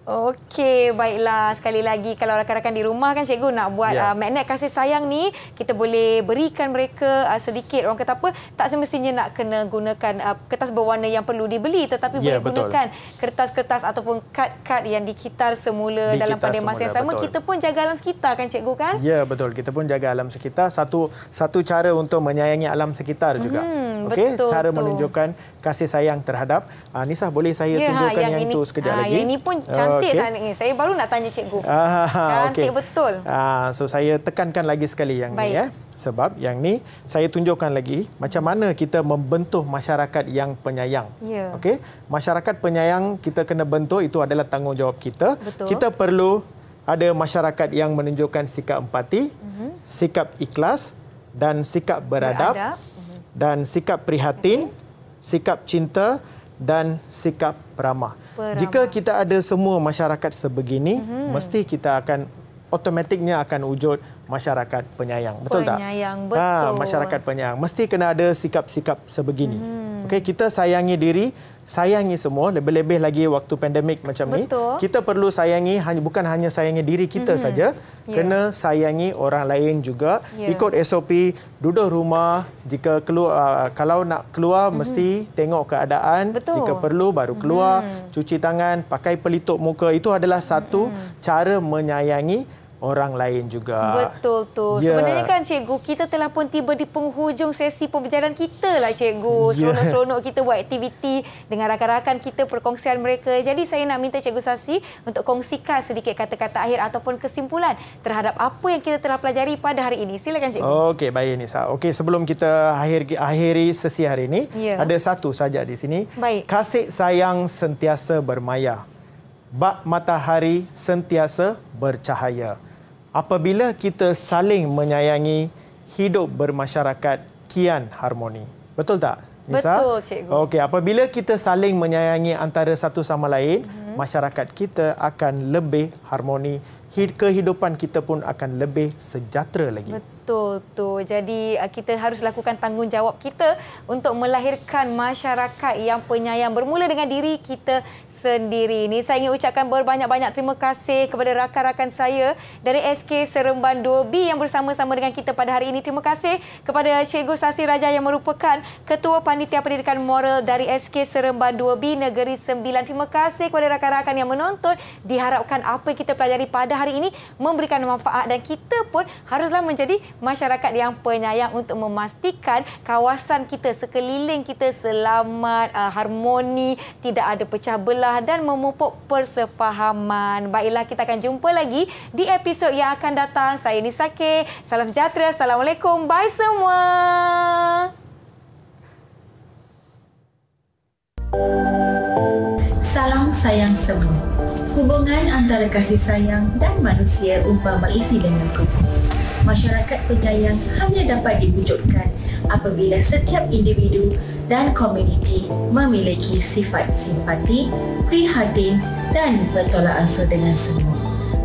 Okey, baiklah. Sekali lagi kalau rakan-rakan di rumah kan cikgu nak buat ya. uh, magnet kasih sayang ni, kita boleh berikan mereka uh, sedikit. Orang kata apa, tak semestinya nak kena gunakan uh, kertas berwarna yang perlu dibeli tetapi ya, boleh betul. gunakan kertas-kertas ataupun kad-kad yang dikitar semula dikitar dalam pada masa yang sama. Betul. Kita pun jaga alam sekitar kan cikgu kan? Ya, betul. Kita pun jaga alam sekitar. Satu satu cara untuk menyayangi alam sekitar juga. Hmm okay? betul cara tu. menunjukkan kasih sayang terhadap uh, ah, Nisah boleh saya yeah, tunjukkan yang, yang ini, tu sekejap ha, lagi yang ini pun cantik okay. sangat ni saya baru nak tanya cikgu uh, [laughs] cantik okay. betul uh, so saya tekankan lagi sekali yang Baik. ni eh. ya sebab yang ni saya tunjukkan lagi macam mana kita membentuk masyarakat yang penyayang yeah. okey masyarakat penyayang kita kena bentuk itu adalah tanggungjawab kita betul. kita perlu ada masyarakat yang menunjukkan sikap empati, mm -hmm. sikap ikhlas dan sikap beradab. beradab dan sikap prihatin, okay. sikap cinta dan sikap ramah. Peramah. Jika kita ada semua masyarakat sebegini, mm-hmm. mesti kita akan otomatiknya akan wujud masyarakat penyayang. Betul penyayang, tak? Penyayang, ha, betul. Ha, masyarakat penyayang. Mesti kena ada sikap-sikap sebegini. Mm-hmm. Okey, kita sayangi diri, sayangi semua lebih-lebih lagi waktu pandemik macam ni kita perlu sayangi hanya bukan hanya sayangi diri kita mm-hmm. saja yeah. kena sayangi orang lain juga yeah. ikut SOP duduk rumah jika keluar uh, kalau nak keluar mm-hmm. mesti tengok keadaan Betul. jika perlu baru keluar mm-hmm. cuci tangan pakai pelitup muka itu adalah satu mm-hmm. cara menyayangi orang lain juga. Betul tu. Yeah. Sebenarnya kan cikgu, kita telah pun tiba di penghujung sesi pembelajaran kita lah cikgu. Ya. Seronok-seronok kita buat aktiviti dengan rakan-rakan kita, perkongsian mereka. Jadi saya nak minta cikgu Sasi untuk kongsikan sedikit kata-kata akhir ataupun kesimpulan terhadap apa yang kita telah pelajari pada hari ini. Silakan cikgu. Okey, baik Nisa. Okey, sebelum kita akhir akhiri sesi hari ini, yeah. ada satu saja di sini. Baik. Kasih sayang sentiasa bermaya. Bak matahari sentiasa Bercahaya apabila kita saling menyayangi hidup bermasyarakat kian harmoni. Betul tak? Nisa? Betul, cikgu. Okey, apabila kita saling menyayangi antara satu sama lain, hmm. masyarakat kita akan lebih harmoni kehidupan kita pun akan lebih sejahtera lagi. Betul tu. Jadi uh, kita harus lakukan tanggungjawab kita untuk melahirkan masyarakat yang penyayang bermula dengan diri kita sendiri. Ini saya ingin ucapkan berbanyak-banyak terima kasih kepada rakan-rakan saya dari SK Seremban 2B yang bersama-sama dengan kita pada hari ini. Terima kasih kepada Cikgu Sasi Raja yang merupakan Ketua Panitia Pendidikan Moral dari SK Seremban 2B Negeri Sembilan. Terima kasih kepada rakan-rakan yang menonton. Diharapkan apa yang kita pelajari pada hari ini memberikan manfaat dan kita pun haruslah menjadi masyarakat yang penyayang untuk memastikan kawasan kita sekeliling kita selamat uh, harmoni tidak ada pecah belah dan memupuk persefahaman baiklah kita akan jumpa lagi di episod yang akan datang saya Nisa K salam sejahtera assalamualaikum bye semua Thank salam sayang semua. Hubungan antara kasih sayang dan manusia umpama isi dengan kubur. Masyarakat penyayang hanya dapat diwujudkan apabila setiap individu dan komuniti memiliki sifat simpati, prihatin dan bertolak ansur dengan semua.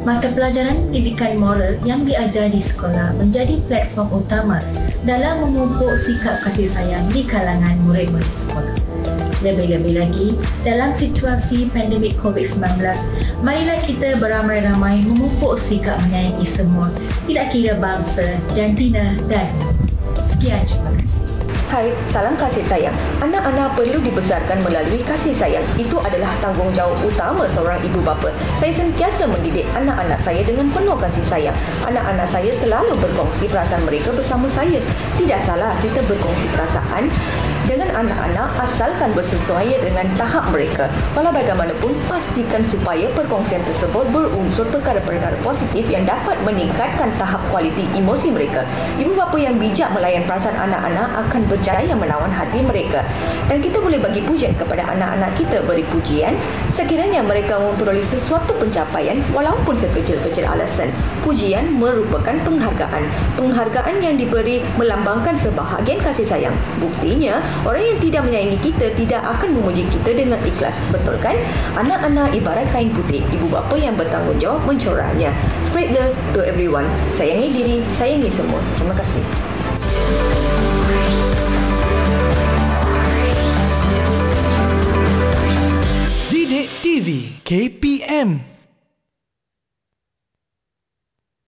Mata pelajaran pendidikan moral yang diajar di sekolah menjadi platform utama dalam memupuk sikap kasih sayang di kalangan murid-murid sekolah lebih-lebih lagi dalam situasi pandemik COVID-19. Marilah kita beramai-ramai mengumpul sikap menyayangi semua, tidak kira bangsa, jantina dan sekian terima kasih. Hai, salam kasih sayang. Anak-anak perlu dibesarkan melalui kasih sayang. Itu adalah tanggungjawab utama seorang ibu bapa. Saya sentiasa mendidik anak-anak saya dengan penuh kasih sayang. Anak-anak saya selalu berkongsi perasaan mereka bersama saya. Tidak salah kita berkongsi perasaan dengan anak-anak asalkan bersesuaian dengan tahap mereka. Walau bagaimanapun, pastikan supaya perkongsian tersebut berunsur perkara-perkara positif yang dapat meningkatkan tahap kualiti emosi mereka. Ibu bapa yang bijak melayan perasaan anak-anak akan berjaya menawan hati mereka. Dan kita boleh bagi pujian kepada anak-anak kita beri pujian sekiranya mereka memperoleh sesuatu pencapaian walaupun sekecil-kecil alasan pujian merupakan penghargaan. Penghargaan yang diberi melambangkan sebahagian kasih sayang. Buktinya, orang yang tidak menyayangi kita tidak akan memuji kita dengan ikhlas. Betul kan? Anak-anak ibarat kain putih. Ibu bapa yang bertanggungjawab mencorahnya. Spread love to everyone. Sayangi diri, sayangi semua. Terima kasih. TV KPM